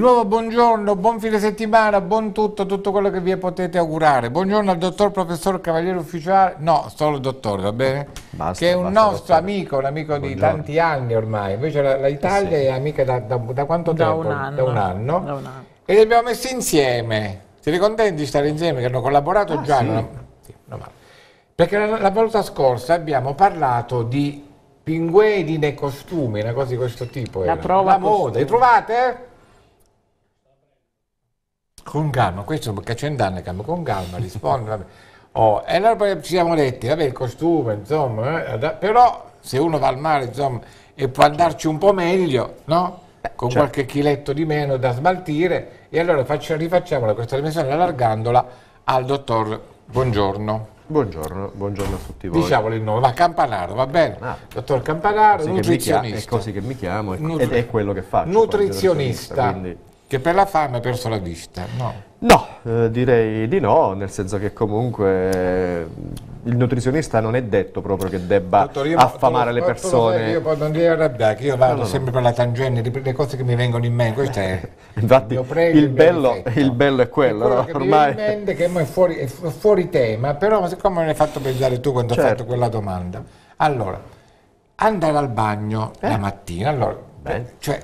nuovo buongiorno, buon fine settimana, buon tutto, tutto quello che vi potete augurare. Buongiorno al dottor professor Cavaliere Ufficiale, no, solo il dottore, va bene? Basta, che è un nostro dottore. amico, un amico buongiorno. di tanti anni ormai, invece l'Italia eh sì. è amica da, da, da quanto da tempo? Un anno. Da un anno. Da un anno. E li abbiamo messi insieme. Siete contenti di stare insieme, che hanno collaborato ah, già? Sì. Non... Sì, Perché la, la volta scorsa abbiamo parlato di pinguedine costumi, una cosa di questo tipo. Era. La, prova la moda, li trovate? con calma, questo perché c'è un danno, calma, con calma, risponde, vabbè. Oh, e allora ci siamo detti, vabbè il costume, insomma, eh, però se uno va al mare, insomma, e può andarci un po' meglio, no? Con certo. qualche chiletto di meno da smaltire, e allora faccio, rifacciamola questa dimensione allargandola al dottor Buongiorno. Buongiorno, buongiorno, a tutti voi. Diciamolo il nome, ma Campanaro, va bene? Ah, Dottor Campanaro, nutrizionista. Chiamo, è così che mi chiamo Nutri- ed è quello che faccio. Nutrizionista. Quindi che per la fame ha perso la vista, no? No, eh, direi di no, nel senso che comunque eh, il nutrizionista non è detto proprio che debba Dottor, affamare lo, le persone. io poi non devi arrabbiare, che io vado no, no, sempre no. per la tangente, le cose che mi vengono in mente, questo è Infatti, il, il, bello, il, bello, è quello, è quello che ormai. Che in mente che è fuori, è fuori tema, però siccome me l'hai fatto pensare tu quando certo. hai fatto quella domanda. Allora, andare al bagno eh? la mattina, allora, cioè,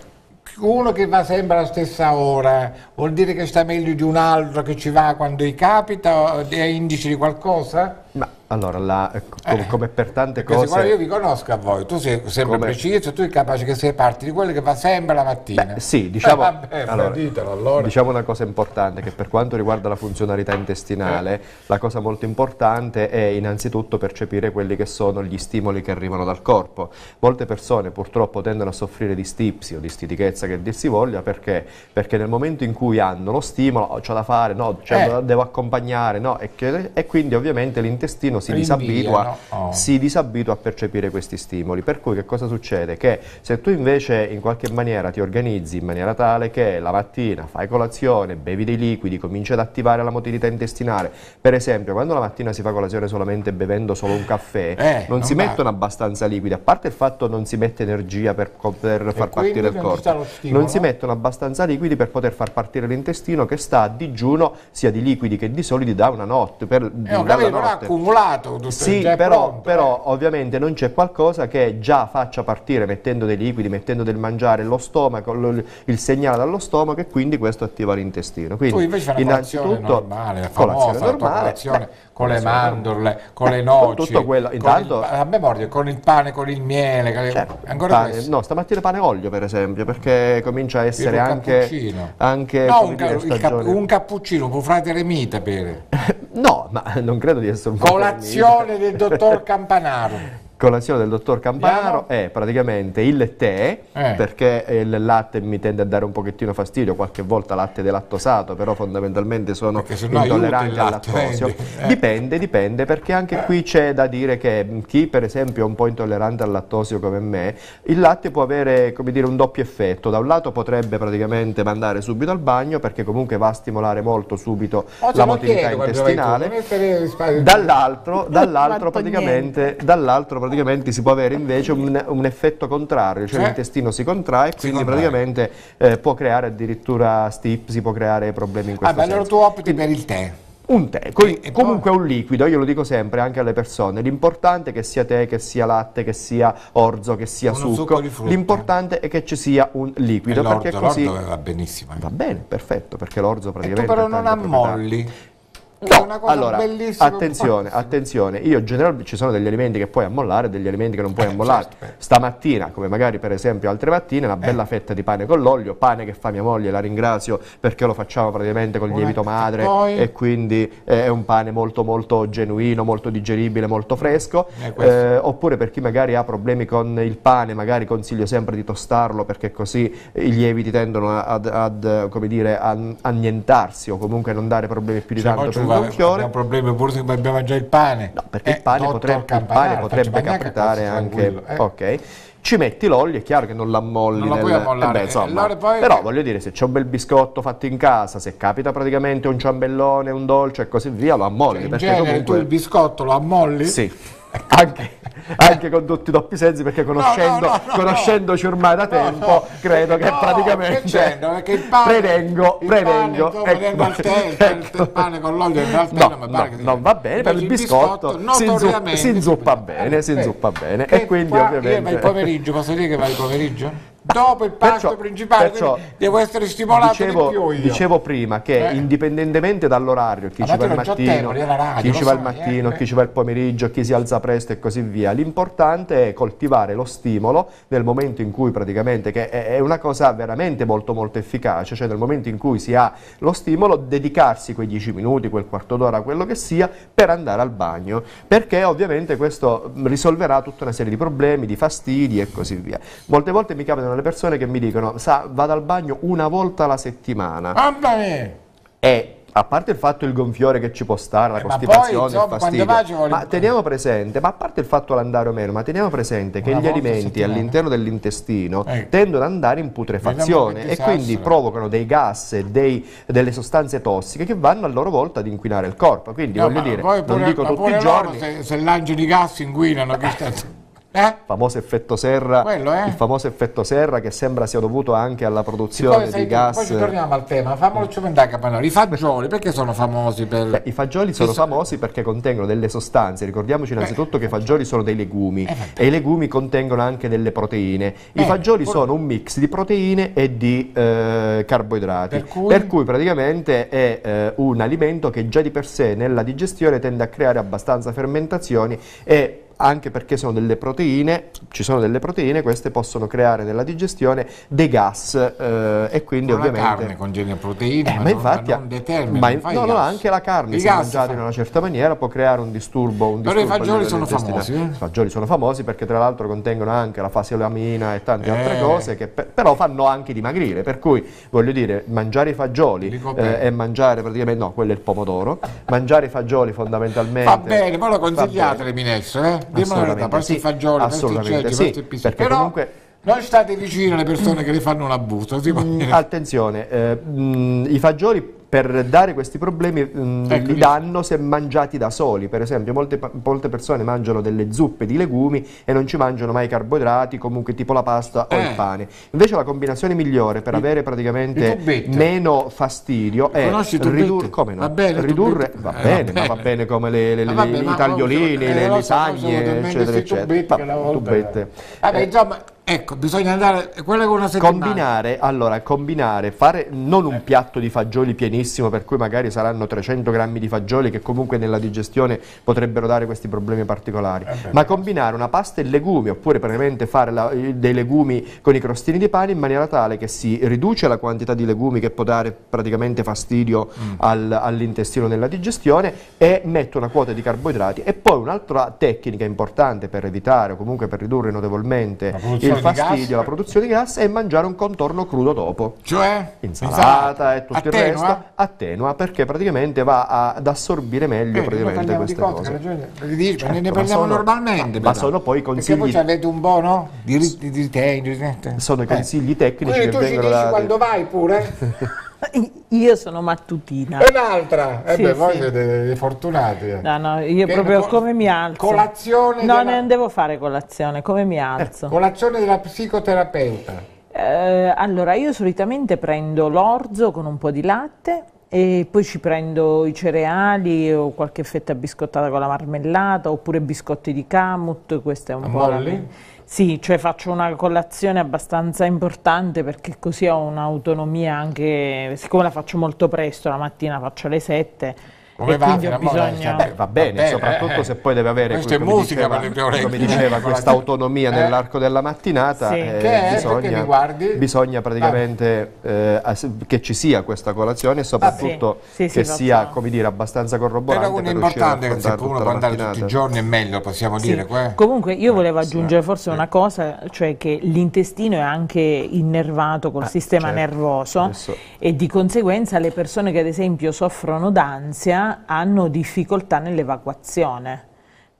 uno che va sempre alla stessa ora vuol dire che sta meglio di un altro che ci va quando gli capita è eh, indice di qualcosa? Ma allora, la, eh, eh, come per tante cose... Siccome io vi conosco a voi, tu sei sempre come... preciso, tu sei capace che sei parte di quello che va sempre la mattina. Beh, sì, diciamo, Beh, vabbè, allora, ditelo, allora. diciamo una cosa importante, che per quanto riguarda la funzionalità intestinale, eh. la cosa molto importante è innanzitutto percepire quelli che sono gli stimoli che arrivano dal corpo. Molte persone purtroppo tendono a soffrire di stipsi o di stitichezza che dir si voglia, perché? Perché nel momento in cui hanno lo stimolo, oh, c'ho da fare, no, cioè, eh. devo accompagnare, no, e, che, e quindi ovviamente l'intestino bambino si disabitua, oh. si disabitua, a percepire questi stimoli. Per cui che cosa succede? Che se tu invece in qualche maniera ti organizzi in maniera tale che la mattina fai colazione, bevi dei liquidi, cominci ad attivare la motilità intestinale, per esempio quando la mattina si fa colazione solamente bevendo solo un caffè, eh, non, non, si va. mettono abbastanza liquidi, a parte il fatto che non si mette energia per, per far partire il corpo, non si mettono abbastanza liquidi per poter far partire l'intestino che sta a digiuno sia di liquidi che di solidi da una notte. Per, eh, da capito, notte preparato, tutto sì, già però, pronto, però eh. ovviamente non c'è qualcosa che già faccia partire mettendo dei liquidi, mettendo del mangiare lo stomaco, lo, il segnale dallo stomaco e quindi questo attiva l'intestino. Quindi tu invece fai una colazione normale, la famosa colazione normale, colazione, con le mandorle, con le noci, con tutto quello, intanto, il, a memoria, con il pane, con il miele, con certo. ancora pane, questo. No, stamattina pane e olio per esempio, perché comincia a essere anche, anche... No, un, dire, cap un cappuccino, può frate remita bere. no, ma non credo di essere un Colazione del dottor Campanaro. colazione del dottor Camparo è praticamente il tè, eh. perché il latte mi tende a dare un pochettino fastidio, qualche volta latte delattosato, però fondamentalmente sono intolleranti al lattosio. Eh. Dipende, dipende, perché anche eh. qui c'è da dire che chi per esempio è un po' intollerante al lattosio come me, il latte può avere come dire, un doppio effetto, da un lato potrebbe praticamente mandare subito al bagno, perché comunque va a stimolare molto subito oh, la motilità intestinale, dall'altro dall praticamente, dall'altro praticamente si può avere invece un, un effetto contrario, cioè, cioè l'intestino si contrae e quindi contrae. praticamente eh, può creare addirittura stipsi, può creare problemi in ah, questo ah, senso. Allora tu opti per il tè? Un tè, e, e comunque poi... un liquido, io lo dico sempre anche alle persone, l'importante è che sia tè, che sia latte, che sia orzo, che sia Uno succo, l'importante è che ci sia un liquido, perché così... L'orzo va benissimo. Eh. Va bene, perfetto, perché l'orzo praticamente... E tu però non ammolli. Proprietà. No, è una cosa allora, bellissima. Attenzione, attenzione, io generalmente ci sono degli alimenti che puoi ammollare e degli alimenti che non puoi eh, ammollare. Certo. Stamattina, come magari per esempio altre mattine, una bella eh. fetta di pane con l'olio, pane che fa mia moglie, la ringrazio perché lo facciamo praticamente con il lievito madre poi... e quindi è un pane molto molto genuino, molto digeribile, molto fresco. Eh, eh, oppure per chi magari ha problemi con il pane, magari consiglio sempre di tostarlo perché così i lieviti tendono ad, ad dire, annientarsi o comunque non dare problemi più di cioè, tanto guarda, gonfiore. Abbiamo problemi pure se abbiamo già il pane. No, perché eh, il pane eh, potrebbe, il pane potrebbe capitare anche... Quello, eh. Ok ci metti l'olio, è chiaro che non l'ammolli. Non lo nel... puoi ammollare. Eh beh, insomma, poi... Però voglio dire, se c'è un bel biscotto fatto in casa, se capita praticamente un ciambellone, un dolce e così via, lo ammolli. Cioè, in genere comunque... tu il biscotto lo ammolli? Sì anche, anche con tutti i doppi sensi perché conoscendo, no, no, no, conoscendoci ormai da tempo credo che praticamente che il pane, prevengo, il prevengo pane, ecco, il, tè, ecco. il pane con l'olio e no, no, no, no, va bene per il biscotto, biscotto si, inzuppa, bene, si inzuppa bene e quindi ovviamente... Ma il pomeriggio, posso dire che va il pomeriggio? dopo il pasto perciò, principale, perciò, devo essere stimolato dicevo, di più io. Dicevo prima che eh. indipendentemente dall'orario, chi, ci va, mattino, tempo, radio, chi ci va il mattino, eh. chi ci va il pomeriggio, chi si alza presto e così via, l'importante è coltivare lo stimolo nel momento in cui praticamente, che è una cosa veramente molto molto efficace, cioè nel momento in cui si ha lo stimolo, dedicarsi quei 10 minuti, quel quarto d'ora, quello che sia, per andare al bagno, perché ovviamente questo risolverà tutta una serie di problemi, di fastidi e così via. Molte volte mi capitano le persone che mi dicono, sa, vado al bagno una volta alla settimana. Mamma ah, mia! E a parte il fatto il gonfiore che ci può stare, la eh, costipazione, ma poi, insomma, il fastidio, ma teniamo presente, ma a parte il fatto l'andare o meno, ma teniamo presente che Una gli alimenti all'interno dell'intestino eh. tendono ad andare in putrefazione e quindi provocano dei gas e delle sostanze tossiche che vanno a loro volta ad inquinare il corpo, quindi no, voglio dire, pure, non dico tutti i giorni... Se, se lancio di gas inquinano, che eh? Famoso effetto serra, Quello, eh? il famoso effetto serra che sembra sia dovuto anche alla produzione poi, di tu, gas. Poi torniamo al tema, famoci mm. vendere capannone. I fagioli perché sono famosi? Per... Beh, I fagioli sono, sono famosi perché contengono delle sostanze. Ricordiamoci innanzitutto eh, che i eh, fagioli sono dei legumi e i legumi contengono anche delle proteine. I fagioli poi... sono un mix di proteine e di eh, carboidrati. Per cui... per cui? praticamente è eh, un alimento che già di per sé nella digestione tende a creare abbastanza fermentazioni e anche perché sono delle proteine, ci sono delle proteine, queste possono creare nella digestione dei gas eh, e quindi ma ovviamente... La carne contiene proteine, eh, ma, ma, infatti, non, non determina, ma in, no, no, anche la carne, I se mangiata fa... in una certa maniera, può creare un disturbo. Un Però i fagioli sono famosi. Eh? I fagioli sono famosi perché tra l'altro contengono anche la fasolamina e tante altre eh. cose che però fanno anche dimagrire, per cui voglio dire, mangiare i fagioli eh, e mangiare praticamente, no, quello è il pomodoro, mangiare i fagioli fondamentalmente... Va bene, ma lo consigliate le minestre, eh? Diciamo la verità, pasti sì, fagioli, assolutamente pasti ceci, sì, pasti perché Però comunque non state vicini alle persone che le fanno un abuso. Mm, attenzione, eh, mh, mm, i fagioli per dare questi problemi mh, mm, ecco, li danno se mangiati da soli, per esempio molte, molte, persone mangiano delle zuppe di legumi e non ci mangiano mai i carboidrati, comunque tipo la pasta eh. o il eh. pane. Invece la combinazione migliore per avere praticamente meno fastidio è ridurre, come no? va bene, ridurre, va eh, bene, va ma va bene come le, le, le, vabbè, i tagliolini, le eh, lasagne, eccetera, eccetera. Tubette, che Vabbè, eh. insomma, Ecco, bisogna andare, quella è una settimana. Combinare, allora, combinare, fare non un ecco. piatto di fagioli pienissimo, per cui magari saranno 300 grammi di fagioli che comunque nella digestione potrebbero dare questi problemi particolari, eh ma combinare una pasta e legumi, oppure praticamente fare la, dei legumi con i crostini di pane in maniera tale che si riduce la quantità di legumi che può dare praticamente fastidio mm. al, all'intestino nella digestione e metto una quota di carboidrati. E poi un'altra tecnica importante per evitare o comunque per ridurre notevolmente il dare fastidio la produzione di gas e mangiare un contorno crudo dopo. Cioè? Insalata esatto. e tutto attenua. il resto. Attenua, perché praticamente va ad assorbire meglio eh, praticamente queste cose. Cotica, ragione, dici, certo, ne parliamo sono, normalmente. Ma, ma sono poi consigli... Perché voi ci avete un bono di, di, di, di, sono i eh. consigli tecnici Quindi che vengono da... quando vai pure... Io sono mattutina. E l'altra? Eh sì, beh, voi sì. siete fortunati. Eh. No, no, io che proprio come mi alzo. Colazione? No, della... non devo fare colazione, come mi eh, alzo. Eh, colazione della psicoterapeuta. Eh, allora, io solitamente prendo l'orzo con un po' di latte e poi ci prendo i cereali o qualche fetta biscottata con la marmellata oppure biscotti di camut, questo è un A po'... Molli? La... Sì, cioè faccio una colazione abbastanza importante perché così ho un'autonomia anche, siccome la faccio molto presto, la mattina faccio le 7, come va bisogna... Diciamo. Beh, va bene, va soprattutto eh, se poi deve avere questo è musica diceva, per come diceva questa eh. autonomia nell'arco della mattinata sì. eh, che bisogna, bisogna, praticamente ah. eh, che ci sia questa colazione e soprattutto sì. Sì, che sia come dire abbastanza corroborata però un importante che se uno può andare tutti i giorni è meglio possiamo dire eh? comunque io volevo aggiungere forse una cosa cioè che l'intestino è anche innervato col ah, sistema certo. nervoso e di conseguenza le persone che ad esempio soffrono d'ansia hanno difficoltà nell'evacuazione,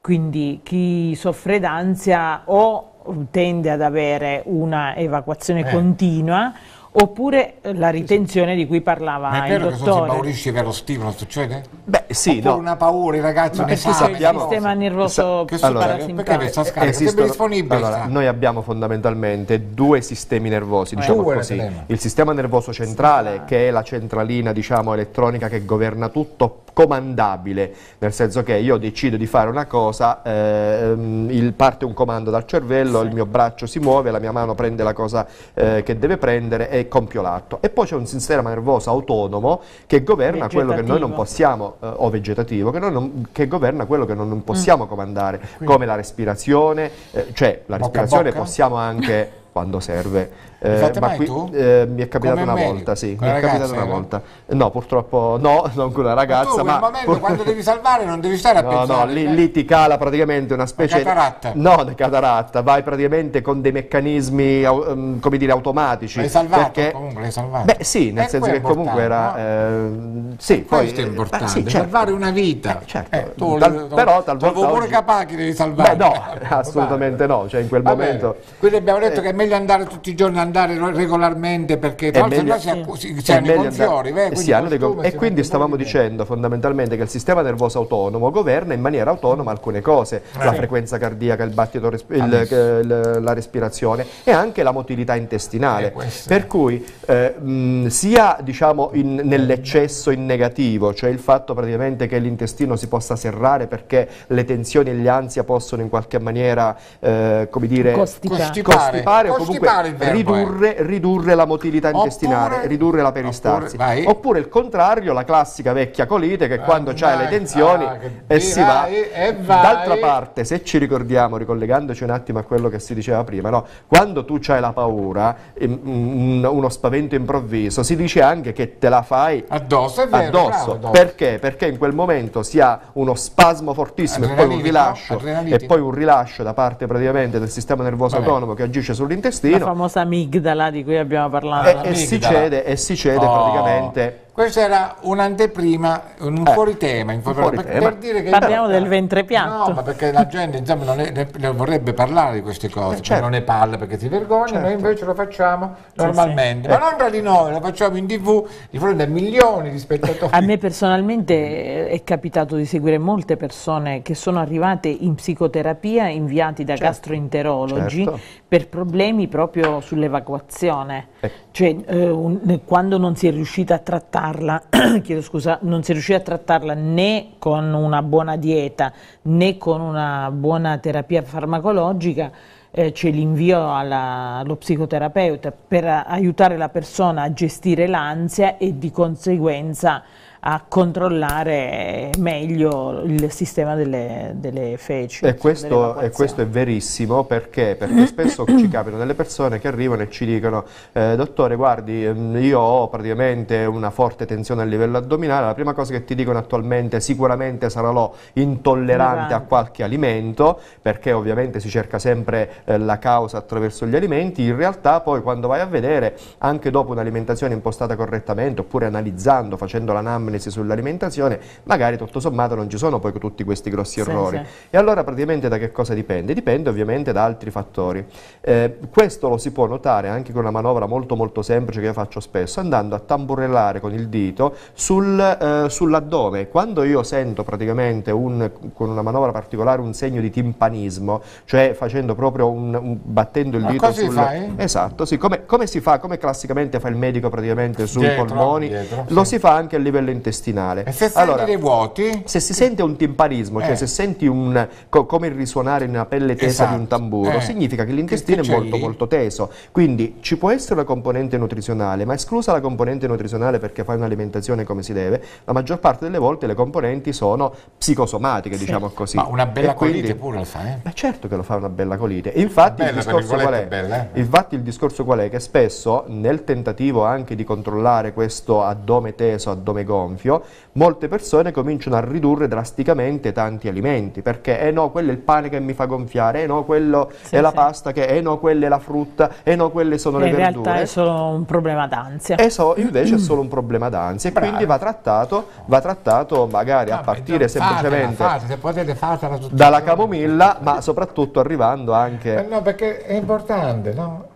quindi chi soffre d'ansia o tende ad avere una evacuazione eh. continua Oppure la ritenzione di cui parlava Ma è vero il dottore. che se impaurisci per lo stimolo succede? Beh sì, Oppure no. una paura, i ragazzi ne sanno. Il sistema nervoso che allora, perché questa scarica esistono, è disponibile? Allora, noi abbiamo fondamentalmente due sistemi nervosi, eh. diciamo due così. Il sistema nervoso centrale, sì. che è la centralina diciamo, elettronica che governa tutto, comandabile, nel senso che io decido di fare una cosa, ehm, il, parte un comando dal cervello, sì. il mio braccio si muove, la mia mano prende la cosa eh, che deve prendere e compio l'atto. E poi c'è un sistema nervoso autonomo che governa vegetativo. quello che noi non possiamo, eh, o vegetativo, che, non, che, governa quello che non, non mm. possiamo mm. comandare, Quindi. come la respirazione, eh, cioè la bocca respirazione bocca. possiamo anche, quando serve, eh, fate ma qui, eh, mi è capitato una medico, volta, sì, mi è capitato una era? Eh? volta. Eh, no, purtroppo no, non con una ragazza, tu, ma momento, pur... quando devi salvare non devi stare a no, pensare. No, lì, eh. lì, ti cala praticamente una specie cataratta. di cataratta. No, di cataratta, vai praticamente con dei meccanismi um, come dire automatici. L'hai salvato perché... comunque, l'hai salvato. Beh, sì, nel e senso che comunque era no? eh, sì, poi questo è importante, ah, sì, certo. salvare una vita. certo. Tu, Tal, tu, però talvolta trovo pure capaci devi salvare. Beh, no, assolutamente no, cioè in quel momento. Quindi abbiamo detto che è meglio andare tutti i giorni andare regolarmente perché tra l'altro là si, si hanno i gonfiori. Andare... Eh, sì, hanno e quindi stavamo dicendo fondamentalmente che il sistema nervoso autonomo governa in maniera autonoma alcune cose, eh. la frequenza cardiaca, il battito, resp il, la respirazione e anche la motilità intestinale. Eh, per cui eh, mh, sia diciamo, nell'eccesso in negativo, cioè il fatto praticamente che l'intestino si possa serrare perché le tensioni e le ansia possono in qualche maniera, eh, come dire, costipare, costipare, costipare o comunque costipare verbo, eh ridurre, ridurre, la motilità intestinale, oppure, ridurre la peristarsi. Oppure, oppure, il contrario, la classica vecchia colite che vai, quando c'hai le tensioni ah, e si va. E D'altra parte, se ci ricordiamo, ricollegandoci un attimo a quello che si diceva prima, no? quando tu c'hai la paura, uno spavento improvviso, si dice anche che te la fai addosso, è vero, addosso. Bravo, perché? Perché in quel momento si ha uno spasmo fortissimo e poi un rilascio, e poi un rilascio da parte praticamente del sistema nervoso Vabbè. autonomo che agisce sull'intestino. La famosa amica l'amigdala di cui abbiamo parlato. E, e si cede, e si cede oh. praticamente questa era un'anteprima, un eh, fuori tema, un fuori tema. Per dire Parliamo del ventre piatto. No, ma perché la gente insomma, non, è, ne, vorrebbe parlare di queste cose, eh, cioè certo. non ne parla perché si vergogna, certo. noi invece lo facciamo normalmente. Sì, sì. Eh. Ma non tra di noi, lo facciamo in tv di fronte a milioni di spettatori. A me personalmente è capitato di seguire molte persone che sono arrivate in psicoterapia inviati da certo. gastroenterologi certo. per problemi proprio sull'evacuazione. Eh. Cioè eh, un, quando non si è riuscita a trattare trattarla, chiedo scusa, non si riuscì a trattarla né con una buona dieta né con una buona terapia farmacologica, eh, c'è l'invio allo psicoterapeuta per aiutare la persona a gestire l'ansia e di conseguenza a controllare meglio il sistema delle, delle feci. E, questo, e questo, è verissimo perché, perché spesso ci capitano delle persone che arrivano e ci dicono eh, dottore guardi ehm, io ho praticamente una forte tensione a livello addominale, la prima cosa che ti dicono attualmente sicuramente sarò l'ho intollerante a qualche alimento perché ovviamente si cerca sempre eh, la causa attraverso gli alimenti, in realtà poi quando vai a vedere anche dopo un'alimentazione impostata correttamente oppure analizzando, facendo l'anamnesi analisi sull'alimentazione, magari tutto sommato non ci sono poi tutti questi grossi errori. Sì, sì. E allora praticamente da che cosa dipende? Dipende ovviamente da altri fattori. Eh, questo lo si può notare anche con una manovra molto molto semplice che io faccio spesso, andando a tamburellare con il dito sul, eh, sull'addome. Quando io sento praticamente un, con una manovra particolare un segno di timpanismo, cioè facendo proprio un, un battendo il Ma dito sul... Fa, eh? Esatto, sì, come, come, si fa, come classicamente fa il medico praticamente sui dietro, polmoni, dietro, lo si fa anche a livello interno gastrointestinale. E se allora, senti dei vuoti? Se si sente un timpanismo, cioè eh. se senti un, co come il risuonare nella pelle tesa esatto. di un esatto. tamburo, eh. significa che l'intestino è molto lì? molto teso. Quindi ci può essere una componente nutrizionale, ma esclusa la componente nutrizionale perché fai un'alimentazione come si deve, la maggior parte delle volte le componenti sono psicosomatiche, sì. diciamo così. Ma una bella e colite quindi, pure lo fa, eh? Ma certo che lo fa una bella colite. infatti, bella, il è, bella, eh? infatti il discorso qual è? Che spesso nel tentativo anche di controllare questo addome teso, addome gonfio, gonfio, molte persone cominciano a ridurre drasticamente tanti alimenti, perché eh no, quello è il pane che mi fa gonfiare, eh no, quello sì, è la pasta che, eh no, quella è la frutta, eh no, quelle sono In le verdure. In realtà è solo un problema d'ansia. E so, invece mm. è solo un problema d'ansia, e quindi va trattato, va trattato magari no, a partire semplicemente fatela, fatela, fatela, dalla camomilla, ma soprattutto arrivando anche... Eh no, perché è importante, no?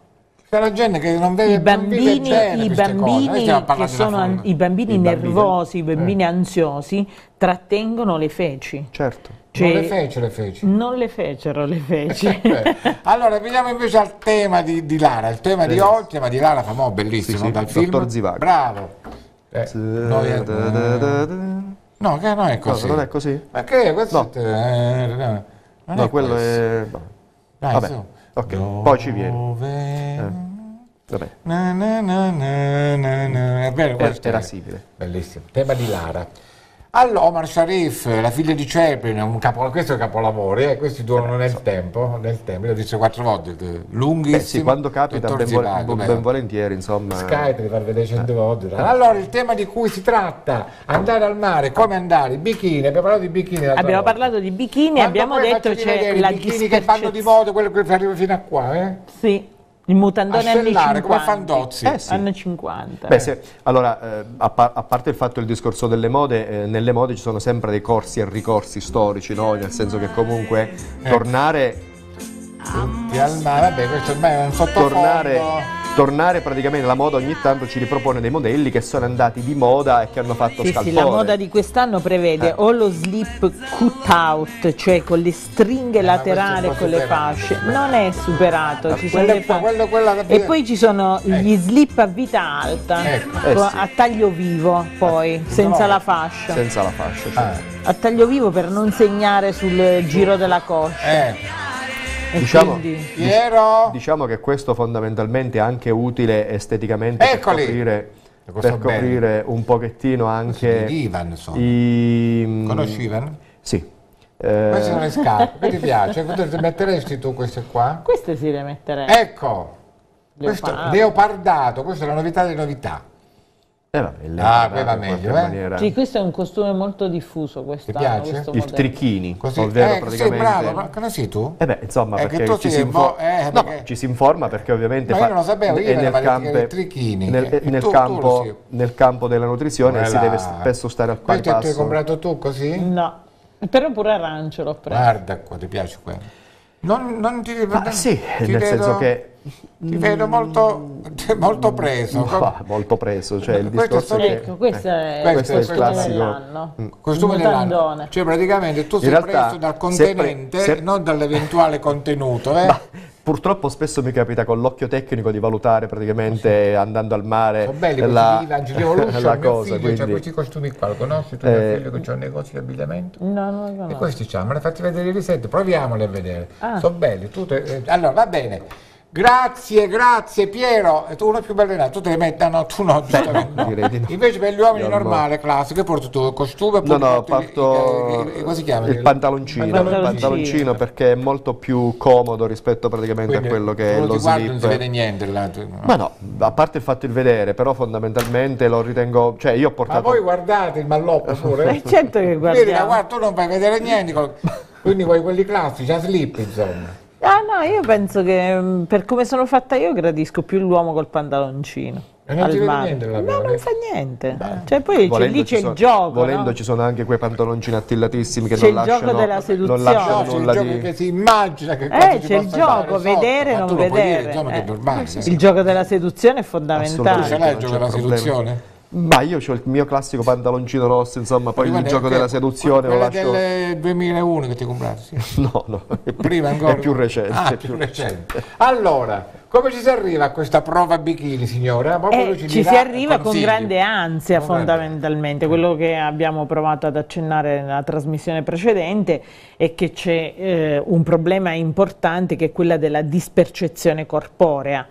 C'è la gente che non vede i bambini, non i bambini che sono i bambini I nervosi, i bambini eh. ansiosi trattengono le feci. Certo. Cioè, non le fece le feci. Non le fecero le feci. Eh, allora veniamo invece al tema di, di Lara, il tema Bellissimo. di oggi, ma di Lara famò bellissimo sì, sì. dal Dottor film. Zivago. Bravo. Eh, noi, no, che non è così. No, non è così. Ma che questo no. È, eh, no, no quello è, è... Dai, Vabbè. Su. Ok, Dove... poi ci viene. Eh, vabbè. Na, na, na, na, na, È Bello, era, era simile. Bellissimo. Tema di Lara. All'Omar Sharif, la figlia di Chaplin, capo, questo è un capolavoro, eh, questi durano nel tempo, nel tempo, lo dice quattro volte, eh, lunghissimo. Beh, sì, quando capita ben, Zibado, ben, ben, volentieri, insomma. Sky ti far vedere cento eh. volte. Allora, il tema di cui si tratta, andare al mare, come andare, bikini, abbiamo parlato di bikini. Abbiamo volta. parlato di bikini, Quanto abbiamo detto c'è la bikini che fanno di moda, quello che arriva fino a qua, eh? Sì. Il mutandone anni 50. come Fandozzi. Eh, sì. Anni 50. Beh, se, allora, eh, a, par a, parte il fatto il discorso delle mode, eh, nelle mode ci sono sempre dei corsi e ricorsi storici, no? Nel senso che comunque eh. tornare... Tutti al mare, vabbè, questo ormai è un sottofondo. Tornare tornare praticamente la moda ogni tanto ci ripropone dei modelli che sono andati di moda e che hanno fatto sì, scalpore. Sì, la moda di quest'anno prevede eh. o lo slip cut out, cioè con le stringhe eh, laterali e con le fasce. Non è superato, ah, quella, fa... quella, quella, E poi ci sono ecco. gli slip a vita alta, ecco. a taglio vivo poi, senza no, la fascia. Senza la fascia, cioè. ah. A taglio vivo per non segnare sul giro della coscia. Diciamo, dic- diciamo, che questo fondamentalmente è anche utile esteticamente Eccoli. per coprire per coprire un pochettino anche Ivan, i... Mm, Conosci Ivan? Sì. Eh. Queste sono le scarpe, mi piace, metteresti tu queste qua? Queste si le metterei. Ecco, leopardato. Questo, leopardato, questa è la novità delle novità. Eh vabbè, ah, quella meglio, eh? Maniera... Sì, questo è un costume molto diffuso quest'anno. Eh, piace? Questo il trichini, Così, ovvero eh, praticamente... Sei bravo, ma cosa sei tu? Eh beh, insomma, eh, perché, ci si, info... eh, perché... No, ci si informa perché ovviamente... Ma io non lo sapevo, io nel, campe... trichini, nel, eh, nel, tu, campo, tu nel, campo, della nutrizione Quella... si deve spesso stare al pari passo. Questo hai comprato tu così? No, però pure arancio l'ho preso. Guarda qua, ti piace quello? Non, non ti... Ma non, sì, ti nel credo... senso che ti vedo molto, molto mm. preso. Ah, molto preso, cioè il discorso che, ecco, questo, eh, è, eh, questo, questo, è, il classico dell'anno. Mm. Costume dell'anno. Cioè praticamente tu In sei realtà, preso dal contenente, se pre, se... non dall'eventuale contenuto. Eh? purtroppo spesso mi capita con l'occhio tecnico di valutare praticamente sì. andando al mare sono belli la, questi la cosa, figlio quindi... questi costumi qua lo conosci tu eh, mio che c'è un negozio di abbigliamento no non lo conosco e questi c'ha me li fatti vedere i risetti proviamoli a vedere ah. sono belli tutte, eh, allora va bene Grazie, grazie Piero. E tu una più bello di là, tu te le metti? No, tu no, giustamente. No. no. Invece per gli uomini normale, classico, porto tutto il costume. No, no, porto il, il, il, il, pantaloncino, pantaloncino. pantaloncino perché è molto più comodo rispetto praticamente Quindi, a quello che è lo slip. Guardo, non si vede niente là, tu, no. Ma no, a parte il fatto di vedere, però fondamentalmente lo ritengo, cioè io ho portato Ma voi guardate il malloppo pure. è certo che guardate. guarda, tu non fai vedere niente. Quindi vuoi quelli classici, a slip, insomma. Ah no, io penso che mm, per come sono fatta io gradisco più l'uomo col pantaloncino. E non ti niente la No, non eh? fa niente. Beh, cioè, poi c'è, lì c'è sono, il gioco. Volendo no? ci sono anche quei pantaloncini attillatissimi che c'è non lasciano. C'è il gioco della seduzione. Non lasciano no, nulla il gioco di... che si immagina che eh, cosa eh, c'è il gioco, vedere, sotto, non vedere. Dire, insomma, eh. normale, il sì. gioco della seduzione è fondamentale. Ma Ce l'hai il gioco della seduzione? Ma io ho il mio classico pantaloncino rosso, insomma, poi Guarda, il gioco te, della seduzione lo lascio... del 2001 che ti comprassi? Sì. no, no, è, Prima ancora. è più recente. Ah, è più recente. recente. Allora, come ci si arriva a questa prova bikini, signora? Eh, ci, si arriva consigli. con grande ansia, con fondamentalmente. Grande. Quello che abbiamo provato ad accennare nella trasmissione precedente è che c'è eh, un problema importante che è quello della dispercezione corporea.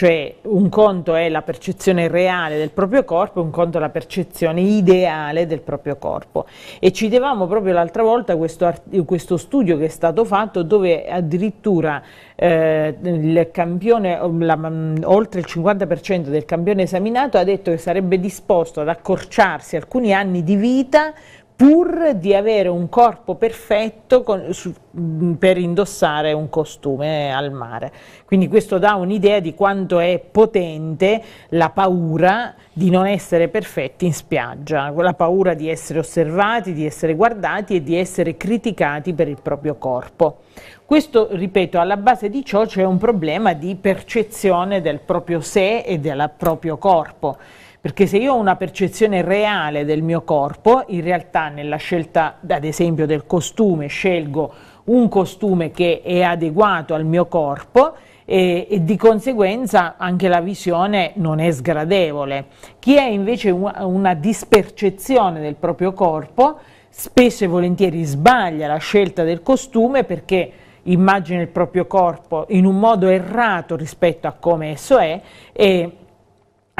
Cioè un conto è la percezione reale del proprio corpo, e un conto è la percezione ideale del proprio corpo. E ci devamo proprio l'altra volta questo, questo, studio che è stato fatto dove addirittura eh, il campione, la, mm, oltre il 50% del campione esaminato ha detto che sarebbe disposto ad accorciarsi alcuni anni di vita pur di avere un corpo perfetto con, su, per indossare un costume al mare. Quindi questo dà un'idea di quanto è potente la paura di non essere perfetti in spiaggia, la paura di essere osservati, di essere guardati e di essere criticati per il proprio corpo. Questo, ripeto, alla base di ciò c'è un problema di percezione del proprio sé e del proprio corpo perché se io ho una percezione reale del mio corpo, in realtà nella scelta, ad esempio, del costume, scelgo un costume che è adeguato al mio corpo, e, e, di conseguenza anche la visione non è sgradevole. Chi ha invece una dispercezione del proprio corpo spesso e volentieri sbaglia la scelta del costume perché immagina il proprio corpo in un modo errato rispetto a come esso è e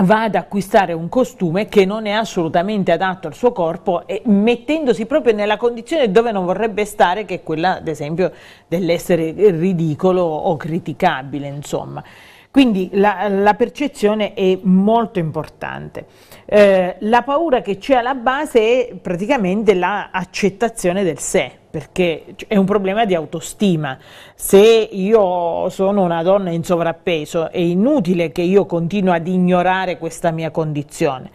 va ad acquistare un costume che non è assolutamente adatto al suo corpo e mettendosi proprio nella condizione dove non vorrebbe stare, che è quella ad esempio dell'essere ridicolo o criticabile, insomma. Quindi la, la percezione è molto importante. Eh, la paura che c'è alla base è praticamente l'accettazione la del sé, perché è un problema di autostima. Se io sono una donna in sovrappeso, è inutile che io continui ad ignorare questa mia condizione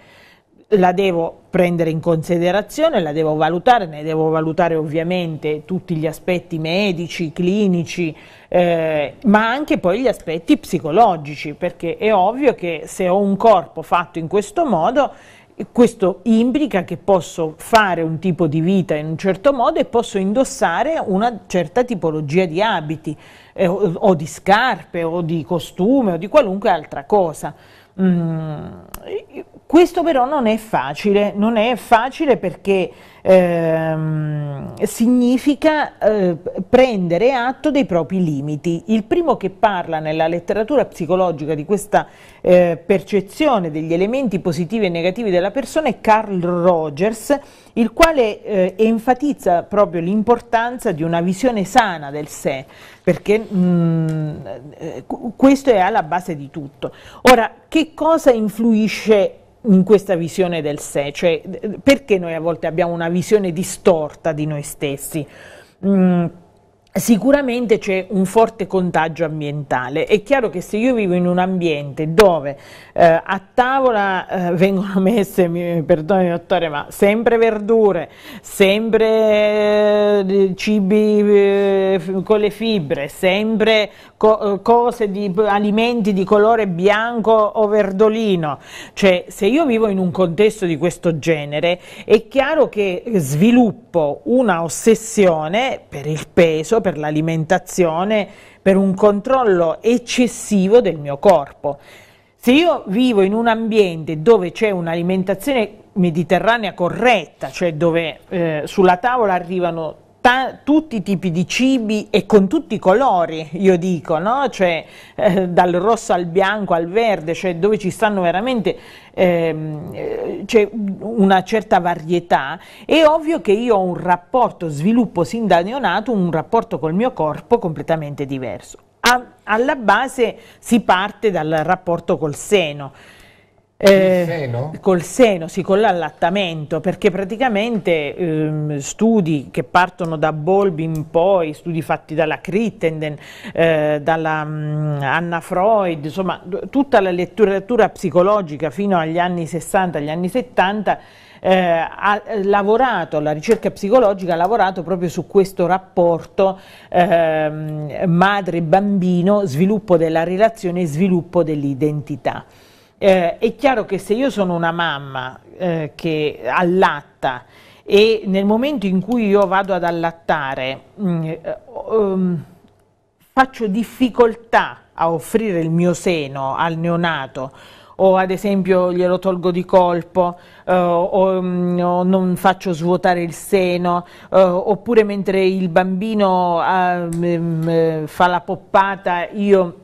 la devo prendere in considerazione, la devo valutare, ne devo valutare ovviamente tutti gli aspetti medici, clinici, eh, ma anche poi gli aspetti psicologici, perché è ovvio che se ho un corpo fatto in questo modo, questo implica che posso fare un tipo di vita in un certo modo e posso indossare una certa tipologia di abiti eh, o, o, di scarpe o di costume o di qualunque altra cosa. Mm, questo però non è facile, non è facile perché ehm, significa eh, prendere atto dei propri limiti. Il primo che parla nella letteratura psicologica di questa eh, percezione degli elementi positivi e negativi della persona è Carl Rogers, il quale eh, enfatizza proprio l'importanza di una visione sana del sé, perché mh, mm, eh, questo è alla base di tutto. Ora, che cosa influisce in questa visione del sé, cioè perché noi a volte abbiamo una visione distorta di noi stessi. Mm, sicuramente c'è un forte contagio ambientale. È chiaro che se io vivo in un ambiente dove eh, a tavola eh, vengono messe, mi perdoni dottore, ma sempre verdure, sempre eh, cibi eh, con le fibre, sempre co eh, cose di alimenti di colore bianco o verdolino. Cioè, se io vivo in un contesto di questo genere, è chiaro che sviluppo una ossessione per il peso, per l'alimentazione, per un controllo eccessivo del mio corpo. Se io vivo in un ambiente dove c'è un'alimentazione mediterranea corretta, cioè dove eh, sulla tavola arrivano tutti i tipi di cibi e con tutti i colori, io dico, no? cioè, eh, dal rosso al bianco al verde, cioè dove ci stanno veramente ehm, eh, c'è una certa varietà, è ovvio che io ho un rapporto, sviluppo sin da neonato, un rapporto col mio corpo completamente diverso. A alla base si parte dal rapporto col seno. Eh, seno? Col seno, sì, con l'allattamento, perché praticamente ehm, studi che partono da Bolby in poi, studi fatti dalla Crittenden, eh, dalla mh, mm, Anna Freud, insomma tutta la letteratura psicologica fino agli anni 60, agli anni 70, eh, ha eh, lavorato, la ricerca psicologica ha lavorato proprio su questo rapporto eh, madre-bambino, sviluppo della relazione e sviluppo dell'identità. Eh, è chiaro che se io sono una mamma eh, che allatta e nel momento in cui io vado ad allattare mh, mm, eh, um, faccio difficoltà a offrire il mio seno al neonato o ad esempio glielo tolgo di colpo uh, o, um, o, non faccio svuotare il seno uh, oppure mentre il bambino um, fa la poppata io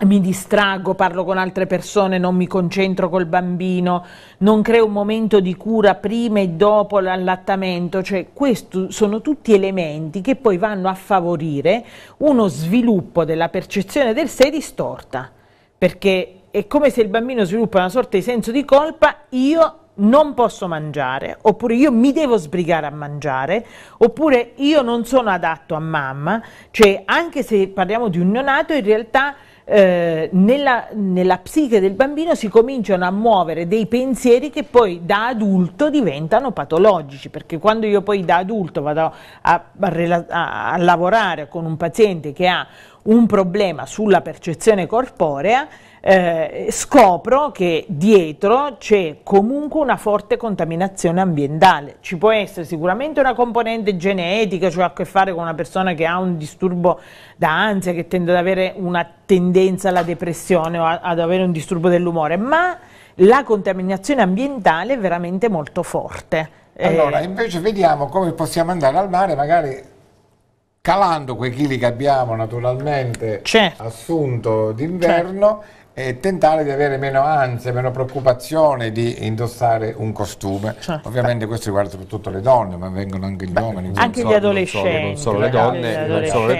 mi distraggo, parlo con altre persone, non mi concentro col bambino, non creo un momento di cura prima e dopo l'allattamento, cioè questi sono tutti elementi che poi vanno a favorire uno sviluppo della percezione del sé distorta, perché è come se il bambino sviluppa una sorta di senso di colpa, io non posso mangiare, oppure io mi devo sbrigare a mangiare, oppure io non sono adatto a mamma, cioè anche se parliamo di un neonato in realtà eh, nella, nella, psiche del bambino si cominciano a muovere dei pensieri che poi da adulto diventano patologici, perché quando io poi da adulto vado a, a, a lavorare con un paziente che ha un problema sulla percezione corporea, eh, scopro che dietro c'è comunque una forte contaminazione ambientale. Ci può essere sicuramente una componente genetica, cioè a che fare con una persona che ha un disturbo da ansia, che tende ad avere una tendenza alla depressione o a, ad avere un disturbo dell'umore, ma la contaminazione ambientale è veramente molto forte. Allora, eh, invece vediamo come possiamo andare al mare, magari calando quei chili che abbiamo naturalmente certo. assunto d'inverno certo e tentare di avere meno ansia, meno preoccupazione di indossare un costume. Cioè, Ovviamente beh. questo riguarda soprattutto le donne, ma vengono anche gli beh, uomini. Anche gli adolescenti. Non solo, le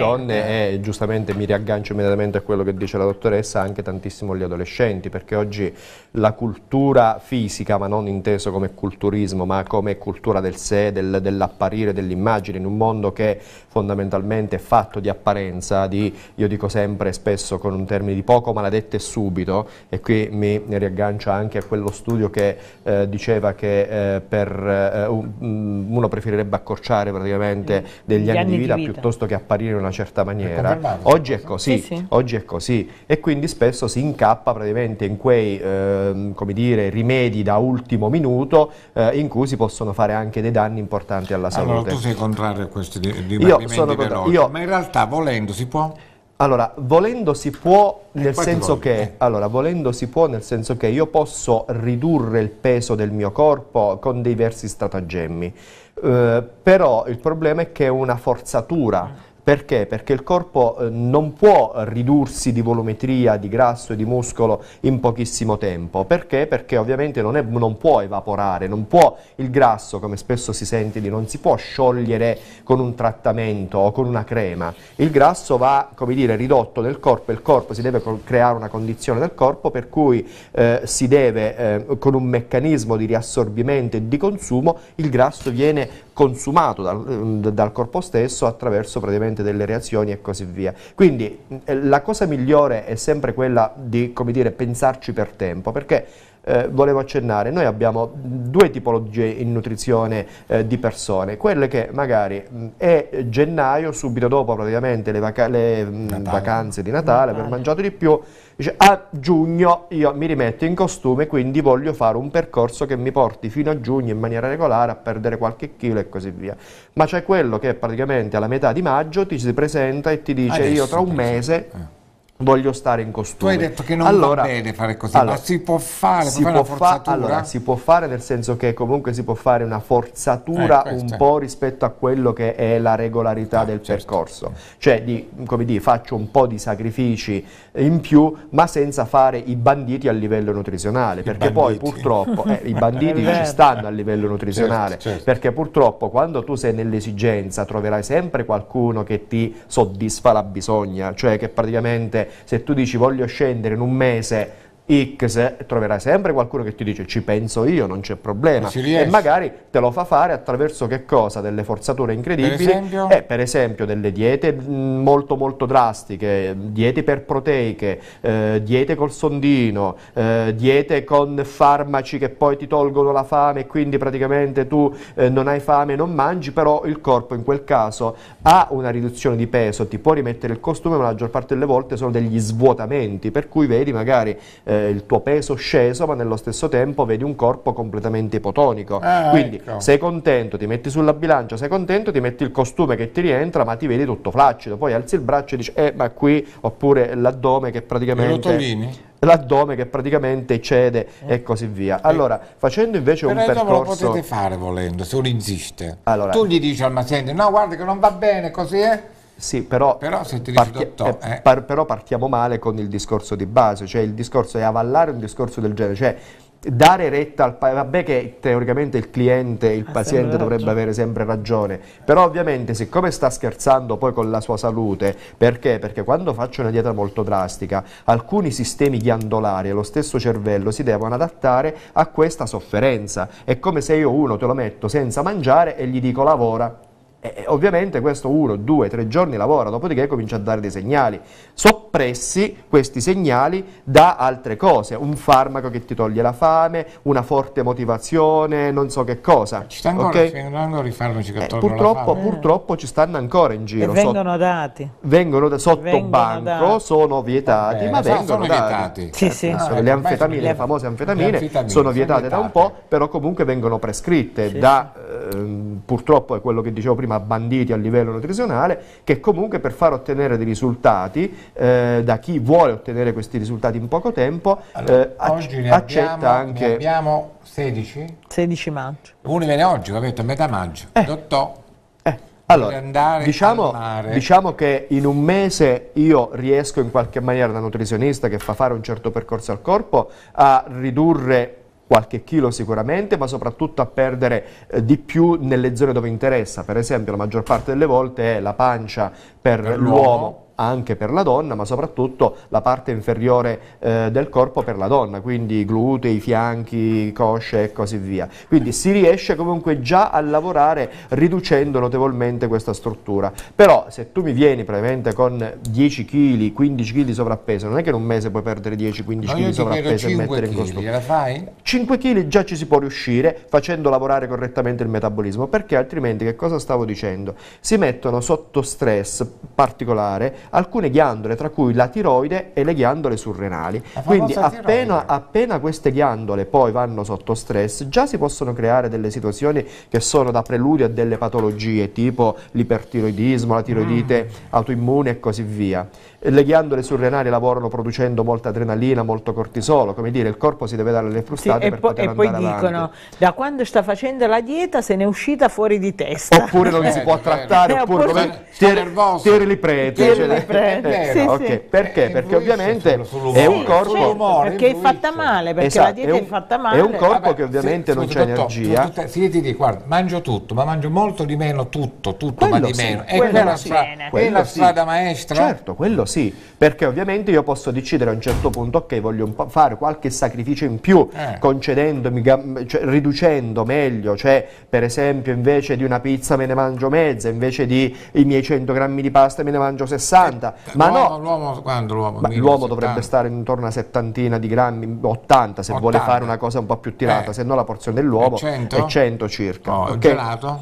donne, e giustamente mi riaggancio immediatamente a quello che dice la dottoressa, anche tantissimo gli adolescenti, perché oggi la cultura fisica, ma non inteso come culturismo, ma come cultura del sé, del, dell'apparire, dell'immagine, in un mondo che fondamentalmente è fatto di apparenza, di, io dico sempre, spesso con un termine di poco maledette su subito e qui mi riaggancio anche a quello studio che eh, diceva che eh, per, eh, mm, uno preferirebbe accorciare praticamente degli anni, anni, di, vita piuttosto che apparire in una certa maniera. Oggi è certo. così, sì, sì. oggi è così e quindi spesso si incappa praticamente in quei ehm, dire, rimedi da ultimo minuto eh, in cui si possono fare anche dei danni importanti alla salute. Allora tu sei contrario a questi dimagrimenti io sono veloci, io, ma in realtà volendo si può? Allora, volendo si può eh, nel senso che eh. allora, volendo si può nel senso che io posso ridurre il peso del mio corpo con diversi stratagemmi. Eh, però il problema è che è una forzatura perché? Perché il corpo eh, non può ridursi di volumetria, di grasso e di muscolo in pochissimo tempo. Perché? Perché ovviamente non, è, non può evaporare, non può il grasso, come spesso si sente non si può sciogliere con un trattamento o con una crema. Il grasso va, come dire, ridotto nel corpo, il corpo si deve creare una condizione del corpo per cui eh, si deve, eh, con un meccanismo di riassorbimento e di consumo, il grasso viene consumato dal, eh, dal, corpo stesso attraverso praticamente delle reazioni e così via. Quindi eh, la cosa migliore è sempre quella di come dire, pensarci per tempo, perché eh, volevo accennare, noi abbiamo due tipologie in nutrizione eh, di persone, quelle che magari mh, è gennaio, subito dopo praticamente le, vaca le mh, vacanze di Natale, Natale. aver mangiato di più, dice a giugno io mi rimetto in costume, quindi voglio fare un percorso che mi porti fino a giugno in maniera regolare a perdere qualche chilo e così via. Ma c'è quello che praticamente alla metà di maggio ti si presenta e ti dice Adesso, io tra un mese... Eh voglio stare in costume. Tu hai detto che non allora, va bene fare così, allora, ma si può fare, si può, può fare fa, allora, si può fare nel senso che comunque si può fare una forzatura eh, un po' rispetto a quello che è la regolarità eh, del certo. percorso. Cioè, di, come dire, faccio un po' di sacrifici in più, ma senza fare i banditi a livello nutrizionale, I perché banditi. poi purtroppo eh, i banditi eh, ci certo. stanno a livello certo, nutrizionale, certo, certo. perché purtroppo quando tu sei nell'esigenza troverai sempre qualcuno che ti soddisfa la bisogna, cioè che praticamente se tu dici voglio scendere in un mese X troverai sempre qualcuno che ti dice ci penso io, non c'è problema e magari te lo fa fare attraverso che cosa? Delle forzature incredibili per esempio, eh, per esempio delle diete mm, molto molto drastiche mm, diete iperproteiche eh, diete col sondino eh, diete con farmaci che poi ti tolgono la fame e quindi praticamente tu eh, non hai fame non mangi però il corpo in quel caso ha una riduzione di peso ti può rimettere il costume ma la maggior parte delle volte sono degli svuotamenti per cui vedi magari eh, eh, il tuo peso sceso, ma nello stesso tempo vedi un corpo completamente ipotonico. Ah, ecco. Quindi ecco. sei contento, ti metti sulla bilancia, sei contento, ti metti il costume che ti rientra, ma ti vedi tutto flaccido. Poi alzi il braccio e dici, eh, ma qui, oppure l'addome che praticamente l'addome che praticamente cede mm. e eh. così via. Allora, facendo invece Però un percorso... lo potete fare volendo, se uno insiste. Allora, tu gli dici al paziente, no guarda che non va bene, così è... Eh? Sì, però, però, parti dottor, eh, eh. par però partiamo male con il discorso di base, cioè il discorso è avallare un discorso del genere, cioè dare retta al paziente, vabbè che teoricamente il cliente, il ha eh, paziente dovrebbe ragione. avere sempre ragione, però ovviamente siccome sta scherzando poi con la sua salute, perché? Perché quando faccio una dieta molto drastica, alcuni sistemi ghiandolari e lo stesso cervello si devono adattare a questa sofferenza, è come se io uno te lo metto senza mangiare e gli dico lavora, e ovviamente questo uno, due, tre giorni lavora, dopodiché comincia a dare dei segnali. Soppressi questi segnali da altre cose, un farmaco che ti toglie la fame, una forte motivazione, non so che cosa. Ci stanno okay? ancora i farmaci che eh, tolgono purtroppo, eh. purtroppo ci stanno ancora in giro. E vengono dati. Vengono da, sotto vengono banco, dati. sono vietati, Vabbè, ma vengono sono dati. vietati. Sì, sì. Certo, ah, le, anfetamine, le famose anfetamine, le anfetamine sono vietate, vietate da un po', però comunque vengono prescritte sì. da, eh, purtroppo è quello che dicevo prima, prima banditi a livello nutrizionale, che comunque per far ottenere dei risultati eh, da chi vuole ottenere questi risultati in poco tempo allora, eh, oggi ne accetta abbiamo, anche... Ne abbiamo 16? 16 maggio. Uno viene oggi, l'ho detto a metà maggio. Eh. Dottor, eh, allora, diciamo, diciamo, che in un mese io riesco in qualche maniera da nutrizionista che fa fare un certo percorso al corpo a ridurre qualche chilo sicuramente, ma soprattutto a perdere eh, di più nelle zone dove interessa. Per esempio, la maggior parte delle volte è la pancia per, per l'uomo anche per la donna, ma soprattutto la parte inferiore eh, del corpo per la donna, quindi i glutei, i fianchi, cosce e così via. Quindi si riesce comunque già a lavorare riducendo notevolmente questa struttura. Però se tu mi vieni praticamente con 10 kg, 15 kg di sovrappeso, non è che in un mese puoi perdere 10-15 kg di sovrappeso e mettere in costruzione. La fai? 5 kg già ci si può riuscire facendo lavorare correttamente il metabolismo, perché altrimenti che cosa stavo dicendo? Si mettono sotto stress particolare alcune ghiandole, tra cui la tiroide e le ghiandole surrenali. Quindi appena, appena, queste ghiandole poi vanno sotto stress, già si possono creare delle situazioni che sono da preludio a delle patologie, tipo l'ipertiroidismo, la tiroidite mm. autoimmune e così via le ghiandole surrenali lavorano producendo molta adrenalina, molto cortisolo, come dire, il corpo si deve dare le frustate sì, per po poter andare avanti. E poi dicono, da quando sta facendo la dieta se n'è uscita fuori di testa. Oppure non eh, si può eh, trattare, eh, oppure come tieni li preti. Cioè, eh, eh, perché? Perché ovviamente è un corpo... Perché è fatta male, perché la esatto, dieta è fatta male. È un corpo che ovviamente non c'è energia. Se io guarda, mangio tutto, ma mangio molto di meno tutto, tutto ma di meno. È la strada maestra. Certo, quello sì, perché ovviamente io posso decidere a un certo punto, ok, voglio fare qualche sacrificio in più, eh. concedendomi, cioè, riducendo meglio, cioè per esempio invece di una pizza me ne mangio mezza, invece di i miei 100 grammi di pasta me ne mangio 60, eh, ma no... L'uomo, quando l'uomo? L'uomo dovrebbe stare intorno a una settantina di grammi, 80 se 80. vuole fare una cosa un po' più tirata, eh. se no la porzione dell'uomo è 100, è 100 circa. Oh, okay? gelato?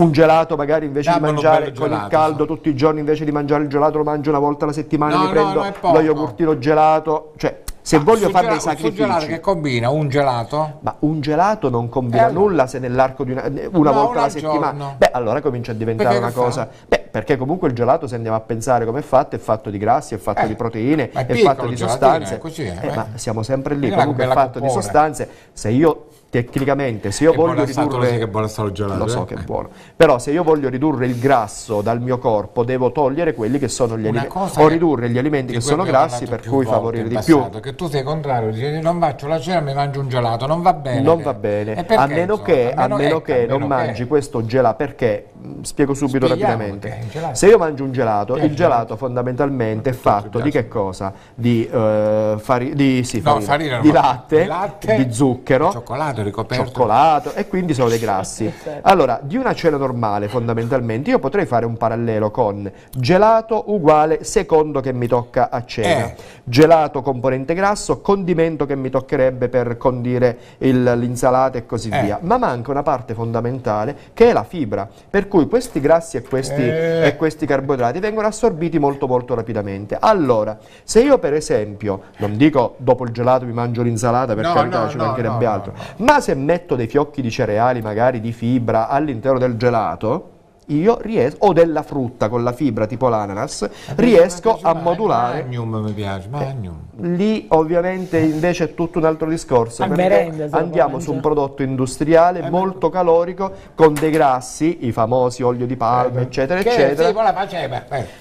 un gelato magari invece Dammi di mangiare con gelato, il caldo so. tutti i giorni invece di mangiare il gelato lo mangio una volta alla settimana no, mi prendo no, lo yogurtino gelato cioè se ma ah, voglio fare dei sacrifici un gelato che combina un gelato ma un gelato non combina eh, nulla se nell'arco di una, eh, una no, volta alla settimana giorno. beh allora comincia a diventare perché una cosa fa? beh perché comunque il gelato se andiamo a pensare come è fatto è fatto di grassi è fatto eh, di proteine è, piccolo, fatto di eh, sostanze è così, eh, eh, ma siamo sempre lì comunque è fatto di sostanze se io tecnicamente se io è voglio ridurre che buono gelato lo so eh? che è buono però se io voglio ridurre il grasso dal mio corpo devo togliere quelli che sono gli alimenti o ridurre gli alimenti che sono grassi per cui favorire di passato, più che tu sei contrario dici non faccio la cena mi mangio un gelato non va bene non eh. va bene a meno che, a meno meno ecco, che, non mangi che. questo gelato perché spiego subito Spieghiamo rapidamente se io mangio un gelato il certo. gelato fondamentalmente è fatto di che cosa di, eh, farina, farina, di latte, di zucchero, di cioccolato cioccolato ricoperto. Cioccolato e quindi sono dei grassi. Certo. Allora, di una cena normale fondamentalmente io potrei fare un parallelo con gelato uguale secondo che mi tocca a cena. Eh. Gelato componente grasso, condimento che mi toccherebbe per condire l'insalata e così eh. via. Ma manca una parte fondamentale che è la fibra, per cui questi grassi e questi, eh. e questi carboidrati vengono assorbiti molto molto rapidamente. Allora, se io per esempio, non dico dopo il gelato mi mangio l'insalata, per no, carità no, ci mancherebbe no, altro, ma se metto dei fiocchi di cereali, magari di fibra, all'interno del gelato, io riesco, o della frutta con la fibra tipo l'ananas, riesco a modulare. Magnum mi piace, eh, magnum. Lì ovviamente invece è tutto un altro discorso, ah, merenda, andiamo su un prodotto industriale eh, molto calorico con dei grassi, i famosi olio di palma, eh, eccetera, eccetera.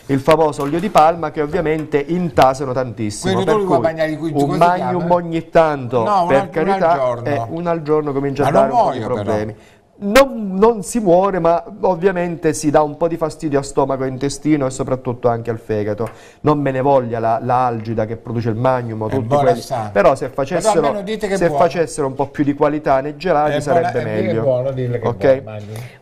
Il famoso olio di palma che ovviamente intasano tantissimo. Per cui un magnum ogni tanto, per carità, un al giorno comincia a dare un po' di problemi non, non, si muore, ma ovviamente si dà un po' di fastidio a stomaco, intestino e soprattutto anche al fegato. Non me ne voglia la, la algida che produce il magnum, è tutti quelli. Però se, facessero, Però se facessero, un po' più di qualità nei gelati è sarebbe buona, meglio. È buono dirle che okay? buono,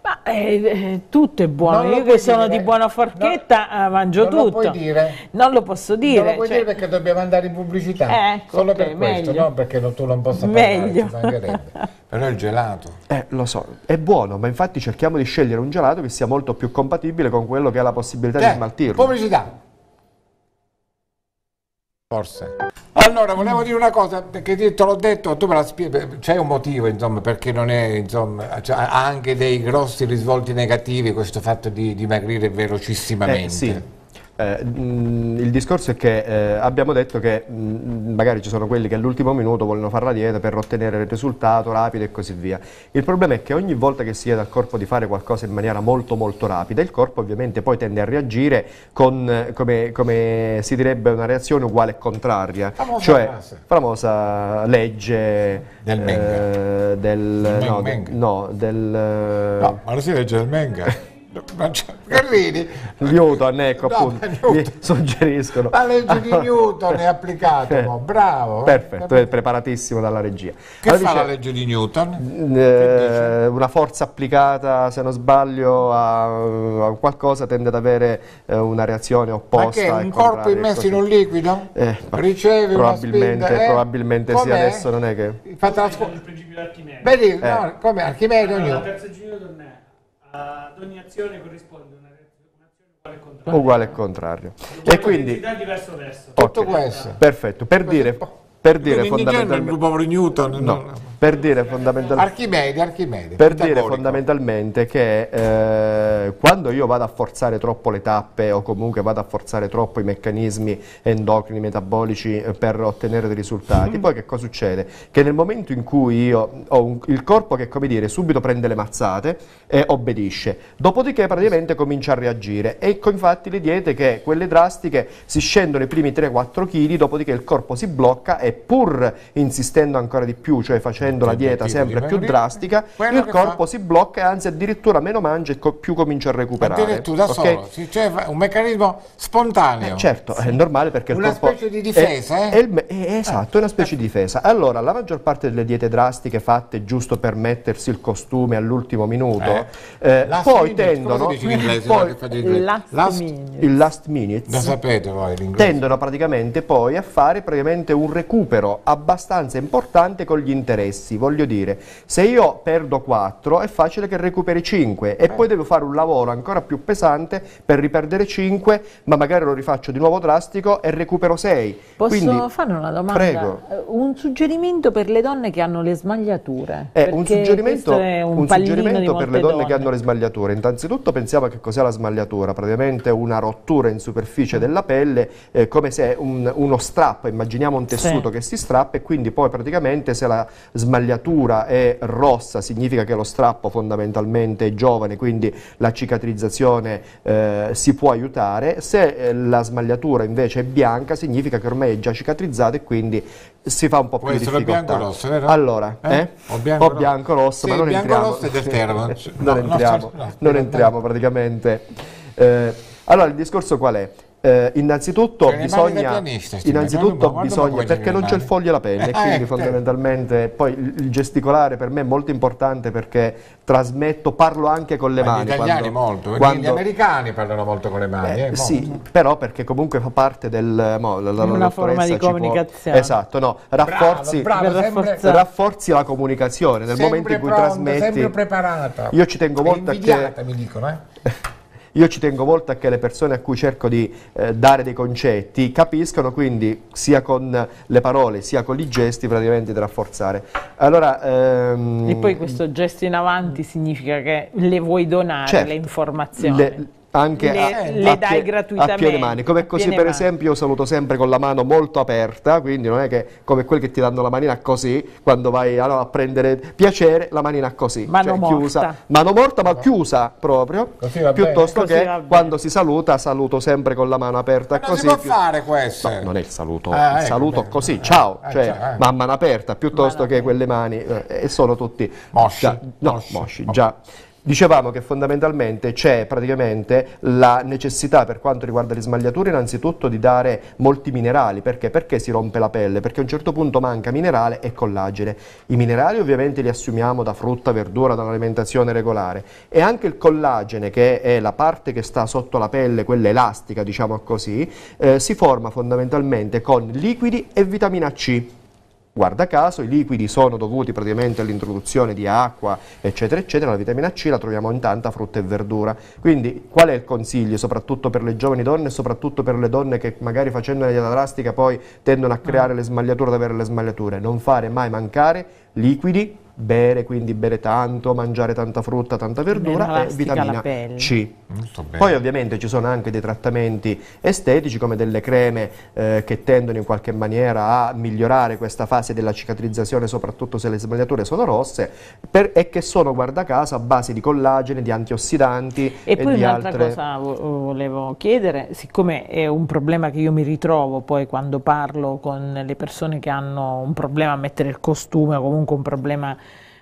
ma eh, eh, tutto è buono, io che sono dire. di buona forchetta no, eh, mangio non tutto. Non lo puoi dire. Non lo posso dire. Non lo puoi cioè... dire perché dobbiamo andare in pubblicità. Eh, ecco, Solo okay, per questo, meglio. non perché tu non possa meglio. parlare, Però il gelato. Eh, lo so, è buono, ma infatti cerchiamo di scegliere un gelato che sia molto più compatibile con quello che ha la possibilità eh, di smaltirlo. Pubblicità. Forse allora volevo dire una cosa perché te l'ho detto tu me la spieghi c'è un motivo insomma perché non è insomma cioè, ha anche dei grossi risvolti negativi questo fatto di dimagrire velocissimamente eh, sì eh, mm, il discorso è che eh, abbiamo detto che mh, mm, magari ci sono quelli che all'ultimo minuto vogliono fare la dieta per ottenere il risultato rapido e così via. Il problema è che ogni volta che si chiede al corpo di fare qualcosa in maniera molto molto rapida, il corpo ovviamente poi tende a reagire con, come, come, si direbbe, una reazione uguale e contraria. Famosa cioè, frase. famosa legge del Menga. Eh, del, del no, Menga. No, del, no, ma non si legge del Menga. Carrini cioè, Newton ecco no, appunto Newton. suggeriscono la legge di Newton è applicata bravo eh. perfetto è preparatissimo dalla regia che allora, fa dice, la legge di Newton? Eh, una forza applicata se non sbaglio a, a qualcosa tende ad avere eh, una reazione opposta ma che un corpo immesso in un liquido? Eh, riceve probabilmente, una spinta eh? probabilmente sì adesso non è che la fa trasformare Beh, no, come Archimede ognuno. La terza giugno torneo ad ogni azione corrisponde una Contrario. uguale e contrario. E quindi diverso verso. Tutto okay. questo. Perfetto, per dire, per dire fondamentalmente il gruppo Newton no. No. Per dire fondamentalmente, Archimede, Archimede, per dire fondamentalmente che eh, quando io vado a forzare troppo le tappe o comunque vado a forzare troppo i meccanismi endocrini, metabolici eh, per ottenere dei risultati, mm. poi che cosa succede? Che nel momento in cui io ho un, il corpo che come dire subito prende le mazzate e obbedisce, dopodiché praticamente comincia a reagire. Ecco infatti le diete che quelle drastiche si scendono i primi 3-4 kg, dopodiché il corpo si blocca e pur insistendo ancora di più, cioè facendo facendo la dieta sempre più drastica, il corpo si blocca e anzi addirittura meno mangia e più comincia a recuperare. Addirittura okay? solo, c'è cioè un meccanismo spontaneo. Eh, certo, sì. è normale perché una il corpo... Una specie di difesa, è, eh? È, è, esatto, è una eh. specie di difesa. Allora, la maggior parte delle diete drastiche fatte giusto per mettersi il costume all'ultimo minuto, eh. eh poi tendono... Il last minute. Lo sapete voi l'inglese. Tendono praticamente poi a fare praticamente un recupero abbastanza importante con gli interessi stessi. Voglio dire, se io perdo 4 è facile che recuperi 5 e Beh. poi devo fare un lavoro ancora più pesante per riperdere 5, ma magari lo rifaccio di nuovo drastico e recupero 6. Posso Quindi, fare una domanda? Prego. Eh, un suggerimento per le donne che hanno le smagliature? Eh, un suggerimento, un un suggerimento per le donne, donne, che hanno le smagliature. Innanzitutto pensiamo a che cos'è la smagliatura, praticamente una rottura in superficie della pelle, eh, come se un, uno strappo, immaginiamo un tessuto sì. che si strappa e quindi poi praticamente se la smagliatura smagliatura è rossa significa che lo strappo fondamentalmente è giovane, quindi la cicatrizzazione eh, si può aiutare, se eh, la smagliatura invece è bianca significa che ormai è già cicatrizzata e quindi si fa un po' più di difficoltà. bianco rosso, vero? Allora, eh? Eh? O bianco, o bianco rosso, sì, ma non bianco entriamo. rosso è del termo. non no, entriamo, no, non entriamo praticamente. Eh. allora, il discorso qual è? Eh, innanzitutto cioè, bisogna, innanzitutto bisogna perché non c'è il foglio e la penna e eh, quindi certo. fondamentalmente poi il gesticolare per me è molto importante perché trasmetto, parlo anche con le ma mani. Gli italiani quando, molto, quando, gli americani parlano molto con le mani. Eh, eh, sì, però perché comunque fa parte del... Mo, la, la, Una forma di comunicazione. Può, esatto, no, rafforzi, bravo, bravo, sempre, rafforzi la comunicazione nel momento in cui pronto, trasmetti... Sempre preparata. Io ci tengo molto a che... mi dicono, eh. Io ci tengo molto a che le persone a cui cerco di eh, dare dei concetti capiscano, quindi sia con le parole sia con i gesti praticamente di rafforzare. Allora, ehm, e poi questo gesto in avanti significa che le vuoi donare certo, le informazioni. Le, anche le, a, le a dai gratuitamente. A piene mani, come così per mani. esempio io saluto sempre con la mano molto aperta, quindi non è che come quelli che ti danno la manina così, quando vai a, a prendere piacere, la manina così, mano cioè, morta. chiusa, mano morta ma ah. chiusa proprio, piuttosto così che quando si saluta saluto sempre con la mano aperta ma così. Non si può fare questo? No, non è il saluto, ah, il ecco, saluto beh, così, ciao, eh, cioè ciao, eh. ma a mano aperta, piuttosto mano che aperta. quelle mani, eh, e sono tutti... Mosci. Già, no, mosci, mosci già. Dicevamo che fondamentalmente c'è praticamente la necessità per quanto riguarda le smagliature innanzitutto di dare molti minerali, perché? Perché si rompe la pelle? Perché a un certo punto manca minerale e collagene. I minerali ovviamente li assumiamo da frutta, verdura, dall'alimentazione regolare e anche il collagene che è la parte che sta sotto la pelle, quella elastica diciamo così, eh, si forma fondamentalmente con liquidi e vitamina C. Guarda caso, i liquidi sono dovuti praticamente all'introduzione di acqua, eccetera, eccetera. La vitamina C la troviamo in tanta frutta e verdura. Quindi qual è il consiglio, soprattutto per le giovani donne e soprattutto per le donne che magari facendo una dieta drastica poi tendono a creare mm. le smagliature ad avere le smagliature? Non fare mai mancare liquidi, bere, quindi bere tanto, mangiare tanta frutta, tanta verdura e vitamina C. Poi ovviamente ci sono anche dei trattamenti estetici come delle creme eh, che tendono in qualche maniera a migliorare questa fase della cicatrizzazione, soprattutto se le sbagliature sono rosse, per, e che sono, guarda caso, a base di collagene, di antiossidanti e, e poi un'altra altre... cosa volevo chiedere, siccome è un problema che io mi ritrovo poi quando parlo con le persone che hanno un problema a mettere il costume o comunque un problema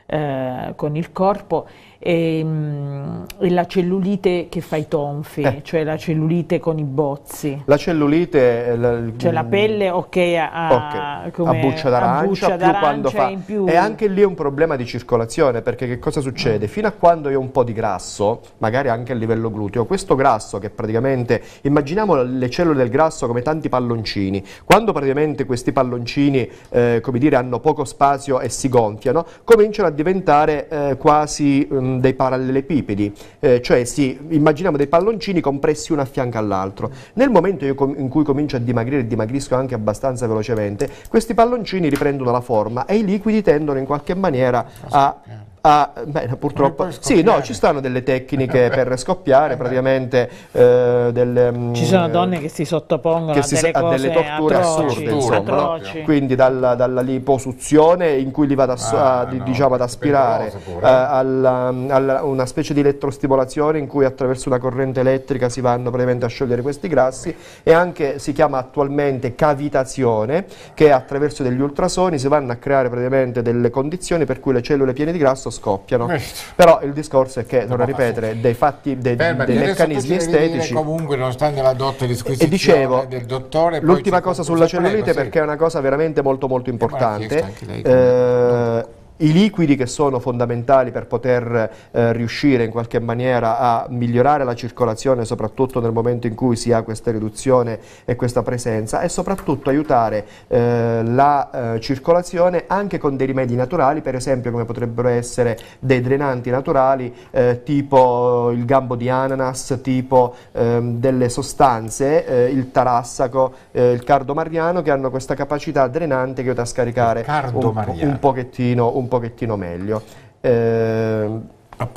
eh, con il corpo e, ehm, e, la cellulite che fa i tonfi, eh. cioè la cellulite con i bozzi. La cellulite... Eh, la, cioè la pelle, ok, a, okay. a buccia d'arancia, a buccia più quando fa... In più. E anche lì è un problema di circolazione, perché che cosa succede? Mm. Fino a quando io ho un po' di grasso, magari anche a livello gluteo, questo grasso che praticamente... Immaginiamo le cellule del grasso come tanti palloncini. Quando praticamente questi palloncini, eh, come dire, hanno poco spazio e si gonfiano, cominciano a diventare eh, quasi... Um, dei parallelepipedi, eh, cioè sì, immaginiamo dei palloncini compressi uno a fianco all'altro. Nel momento in cui comincio a dimagrire e dimagrisco anche abbastanza velocemente, questi palloncini riprendono la forma e i liquidi tendono in qualche maniera a a... Ah, Beh, purtroppo... Sì, no, ci stanno delle tecniche per scoppiare, eh, praticamente... Eh, delle, mm, ci sono donne che si sottopongono che a, delle si, a, delle torture atroci, assurde, insomma, no? Quindi dalla, dalla, liposuzione in cui li vado ah, a, no, diciamo, ad aspirare a uh, eh, mm, una specie di elettrostimolazione in cui attraverso una corrente elettrica si vanno praticamente a sciogliere questi grassi e anche si chiama attualmente cavitazione che attraverso degli ultrasoni si vanno a creare praticamente delle condizioni per cui le cellule piene di grasso scoppiano. Eh, certo. Però il discorso è che, torno a ripetere, dei fatti, dei, Beh, dei meccanismi estetici... Comunque nonostante la nella dotta disquisizione dicevo, del dottore... L'ultima cosa sulla prego, cellulite sì. perché è una cosa veramente molto molto importante. Eh, i liquidi che sono fondamentali per poter eh, riuscire in qualche maniera a migliorare la circolazione soprattutto nel momento in cui si ha questa riduzione e questa presenza e soprattutto aiutare eh, la eh, circolazione anche con dei rimedi naturali per esempio come potrebbero essere dei drenanti naturali eh, tipo il gambo di ananas tipo ehm, delle sostanze eh, il tarassaco eh, il cardo mariano che hanno questa capacità drenante che aiuta a scaricare un, un pochettino un un pochettino meglio. Eh,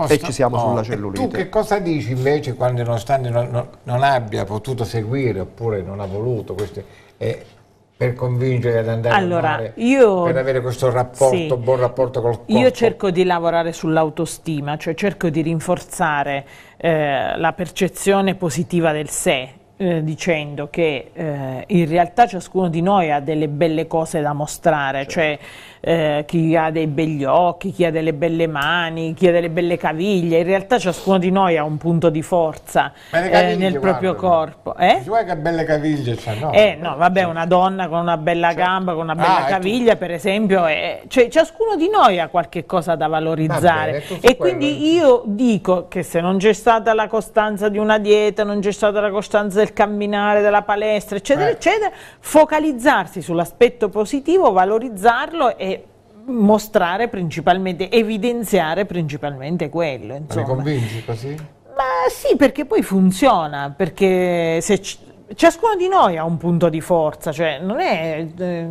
e ci siamo no. sulla cellulite. E tu che cosa dici invece quando nonostante non, non, non abbia potuto seguire oppure non ha voluto queste, eh, per convincere ad andare allora, a mare, io, per avere questo rapporto, sì, buon rapporto col corpo? Io cerco di lavorare sull'autostima, cioè cerco di rinforzare eh, la percezione positiva del sé eh, dicendo che eh, in realtà ciascuno di noi ha delle belle cose da mostrare, certo. cioè eh, chi ha dei begli occhi, chi ha delle belle mani, chi ha delle belle caviglie, in realtà ciascuno di noi ha un punto di forza eh, caviglie, nel proprio guarda, corpo. Eh? vuoi che belle caviglie c'ha, cioè, no? Eh no, vabbè, una donna con una bella certo. gamba, con una bella ah, caviglia per esempio, è, cioè ciascuno di noi ha qualche cosa da valorizzare bene, e quindi io dico che se non c'è stata la costanza di una dieta, non c'è stata la costanza del del camminare, della palestra, eccetera, eh. eccetera, focalizzarsi sull'aspetto positivo, valorizzarlo e mostrare principalmente, evidenziare principalmente quello. Insomma. Mi convinci così? Ma sì, perché poi funziona, perché se ciascuno di noi ha un punto di forza, cioè non è... Eh,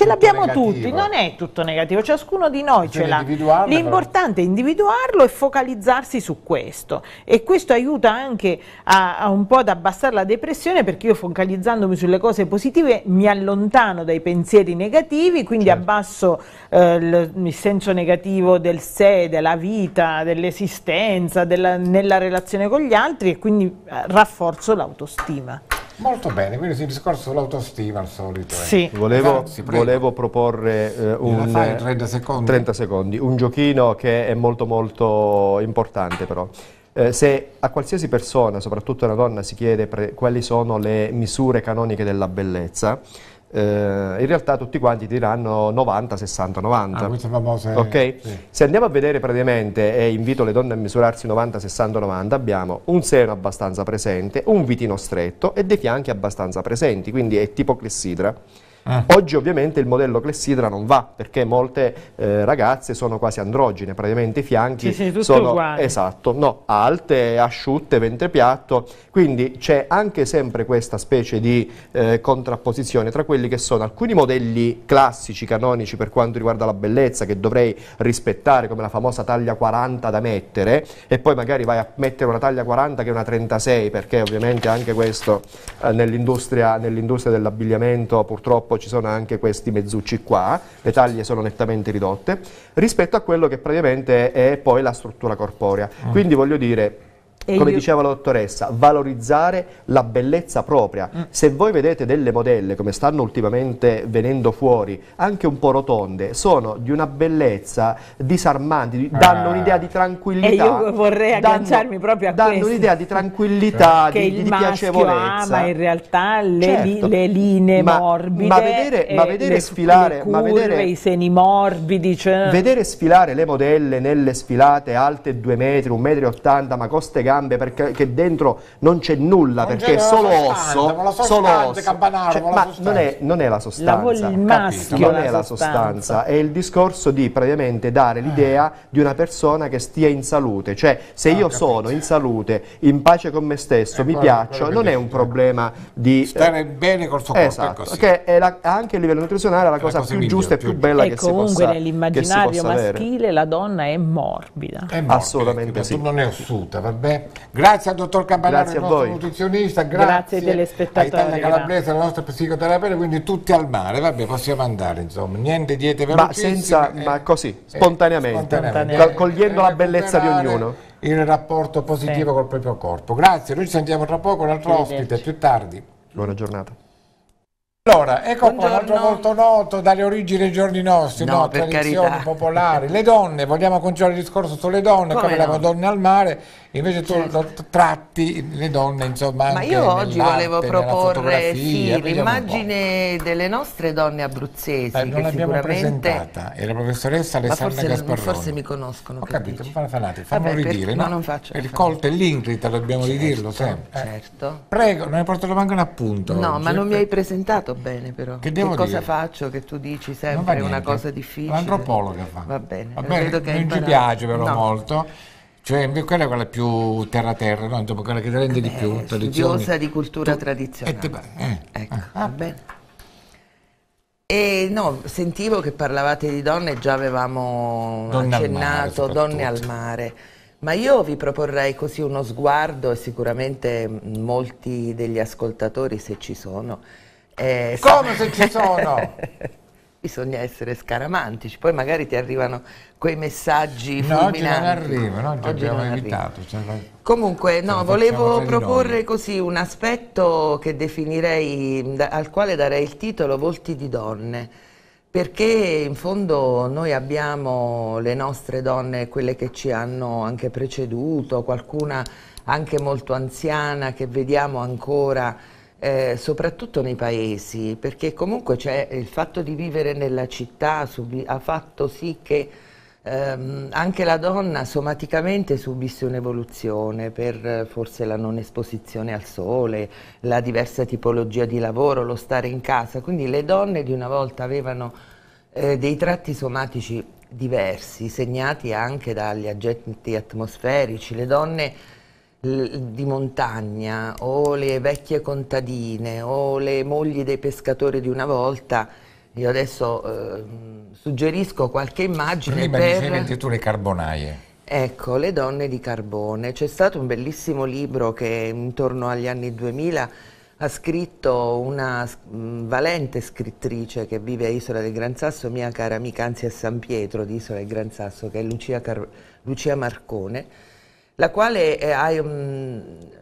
ce l'abbiamo tutti, non è tutto negativo, ciascuno di noi ce l'ha. L'importante è individuarlo e focalizzarsi su questo e questo aiuta anche a, a, un po' ad abbassare la depressione perché io focalizzandomi sulle cose positive mi allontano dai pensieri negativi, quindi certo. abbasso eh, il, senso negativo del sé, della vita, dell'esistenza, della, nella relazione con gli altri e quindi eh, rafforzo l'autostima. Molto bene, quindi il discorso sull'autostima al solito. Eh. Sì. Eh. Volevo, sì, volevo, proporre eh, un, 30 secondi. 30 secondi, un giochino che è molto molto importante però. Eh, se a qualsiasi persona, soprattutto una donna, si chiede quali sono le misure canoniche della bellezza, eh, in realtà tutti quanti diranno 90, 60, 90. Ah, questa famosa... Okay? Sì. Se andiamo a vedere praticamente, e invito le donne a misurarsi 90, 60, 90, abbiamo un seno abbastanza presente, un vitino stretto e dei fianchi abbastanza presenti, quindi è tipo clessidra. Ah. Oggi ovviamente il modello clessidra non va perché molte eh, ragazze sono quasi androgine, praticamente i fianchi sì, sì, sono uguali. esatto, no, alte, asciutte, ventre piatto, quindi c'è anche sempre questa specie di eh, contrapposizione tra quelli che sono alcuni modelli classici, canonici per quanto riguarda la bellezza che dovrei rispettare come la famosa taglia 40 da mettere e poi magari vai a mettere una taglia 40 che è una 36 perché ovviamente anche questo eh, nell'industria nell dell'abbigliamento purtroppo purtroppo ci sono anche questi mezzucci qua, le taglie sono nettamente ridotte, rispetto a quello che praticamente è poi la struttura corporea. Mm. Quindi voglio dire, come diceva la dottoressa, valorizzare la bellezza propria. Mm. Se voi vedete delle modelle, come stanno ultimamente venendo fuori, anche un po' rotonde, sono di una bellezza disarmante, danno ah. un'idea di tranquillità. E io vorrei agganciarmi danno, proprio a danno questo. Danno un'idea di tranquillità, eh. di, di, di piacevolezza. Ma in realtà le, certo. li, le linee ma, morbide, ma vedere, eh, ma vedere le, sfilare, curve, ma vedere, i seni morbidi. Cioè. Vedere sfilare le modelle nelle sfilate alte 2 metri, 1,80 metri, ma coste gambe perché che dentro non c'è nulla, non perché è solo osso, solo osso. Cioè, ma non è, non è, la sostanza, la maschio, non la è la sostanza, è il discorso di praticamente dare l'idea eh. di una persona che stia in salute, cioè se ah, io capito. sono in salute, in pace con me stesso, eh, mi piaccio, non è un problema di... Eh, Stare bene col suo corpo esatto, che è la, anche a livello nutrizionale è la cosa, cosa più migliore, giusta e più, bella eh, che si possa comunque nell'immaginario maschile avere. la donna è morbida. È morbida, Assolutamente sì. tu Non è ossuta, va bene Grazie al dottor Campanaro, il nostro nutrizionista, grazie, grazie a Italia Calabrese, alla nostra psicoterapeuta, quindi tutti al mare, vabbè possiamo andare insomma, niente diete velocissime. Ma, senza, eh, ma così, spontaneamente, eh, spontaneamente. Eh, cogliendo eh, la bellezza di ognuno. Il rapporto positivo sì. col proprio corpo. Grazie, noi ci sentiamo tra poco, l'altro ospite, più tardi. Buona giornata. Allora, ecco qua un altro molto noto dalle origini dei giorni nostri, no, no tradizioni carità. popolari. Le donne, vogliamo continuare il discorso sulle donne, come, come no? la Madonna al mare invece tu certo. tratti le donne insomma anche ma io oggi volevo proporre sì, l'immagine delle nostre donne abruzzesi eh, non l'abbiamo sicuramente... presentata è la professoressa Alessandra forse, Gasparroni forse mi conoscono ho capito dici? fanati fammi ridire no, no non faccio il colto e l'incrita dobbiamo certo, ridirlo sempre eh, certo eh, prego non hai portato manco un appunto no oggi. ma non eh. mi hai presentato bene però che, devo che cosa dire? faccio che tu dici sempre una cosa difficile l'antropologa fa va bene, va bene. non ci piace però molto cioè, quella è quella più terra terra, no? Insomma, quella che rende eh, di più. Studiosa di cultura tu, tradizionale. Eh, eh, ecco, ah. va bene. E no, sentivo che parlavate di donne, già avevamo donne accennato, al donne al mare. Ma io vi proporrei così uno sguardo e sicuramente molti degli ascoltatori, se ci sono. Eh, Come se ci sono? bisogna essere scaramantici, poi magari ti arrivano quei messaggi no, fulminanti. Oggi non arrivano, oggi, oggi abbiamo evitato. Cioè Comunque, no, volevo proporre così un aspetto che definirei, al quale darei il titolo Volti di donne, perché in fondo noi abbiamo le nostre donne, quelle che ci hanno anche preceduto, qualcuna anche molto anziana che vediamo ancora eh, soprattutto nei paesi, perché comunque il fatto di vivere nella città ha fatto sì che ehm, anche la donna somaticamente subisse un'evoluzione per forse la non esposizione al sole, la diversa tipologia di lavoro, lo stare in casa, quindi le donne di una volta avevano eh, dei tratti somatici diversi, segnati anche dagli agenti atmosferici, le donne di montagna o le vecchie contadine o le mogli dei pescatori di una volta, io adesso eh, suggerisco qualche immagine Prima per... Prima dicevi tu le carbonaie. Ecco, le donne di carbone. C'è stato un bellissimo libro che intorno agli anni 2000 ha scritto una valente scrittrice che vive a Isola del Gran Sasso, mia cara amica, anzi a San Pietro di Isola del Gran Sasso, che è Lucia, Car Lucia Marcone, la quale eh, ha, mm,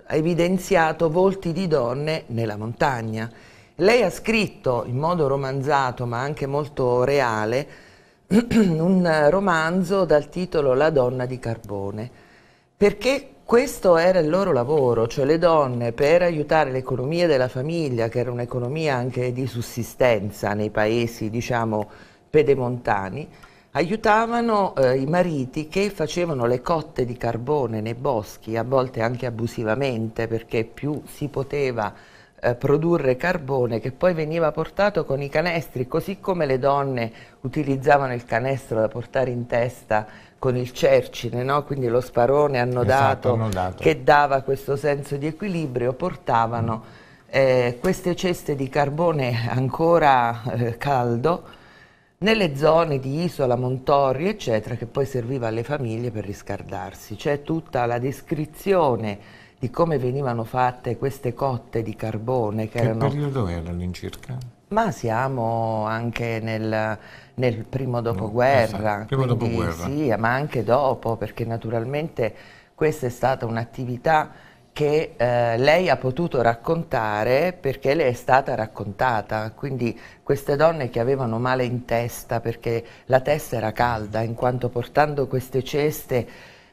ha evidenziato volti di donne nella montagna. Lei ha scritto in modo romanzato ma anche molto reale un romanzo dal titolo La donna di carbone, perché questo era il loro lavoro, cioè le donne per aiutare l'economia della famiglia, che era un'economia anche di sussistenza nei paesi, diciamo, pedemontani, aiutavano eh, i mariti che facevano le cotte di carbone nei boschi, a volte anche abusivamente, perché più si poteva eh, produrre carbone che poi veniva portato con i canestri, così come le donne utilizzavano il canestro da portare in testa con il cercine, no? quindi lo sparone annodato, esatto, che dava questo senso di equilibrio, portavano eh, queste ceste di carbone ancora eh, caldo nelle zone di Isola, Montorri, eccetera, che poi serviva alle famiglie per riscaldarsi. C'è tutta la descrizione di come venivano fatte queste cotte di carbone. Che, che erano... periodo era all'incirca? Ma siamo anche nel, nel primo dopoguerra, no, ah, primo quindi, dopoguerra. Sì, ma anche dopo, perché naturalmente questa è stata un'attività che eh, lei ha potuto raccontare perché le è stata raccontata, quindi queste donne che avevano male in testa perché la testa era calda, in quanto portando queste ceste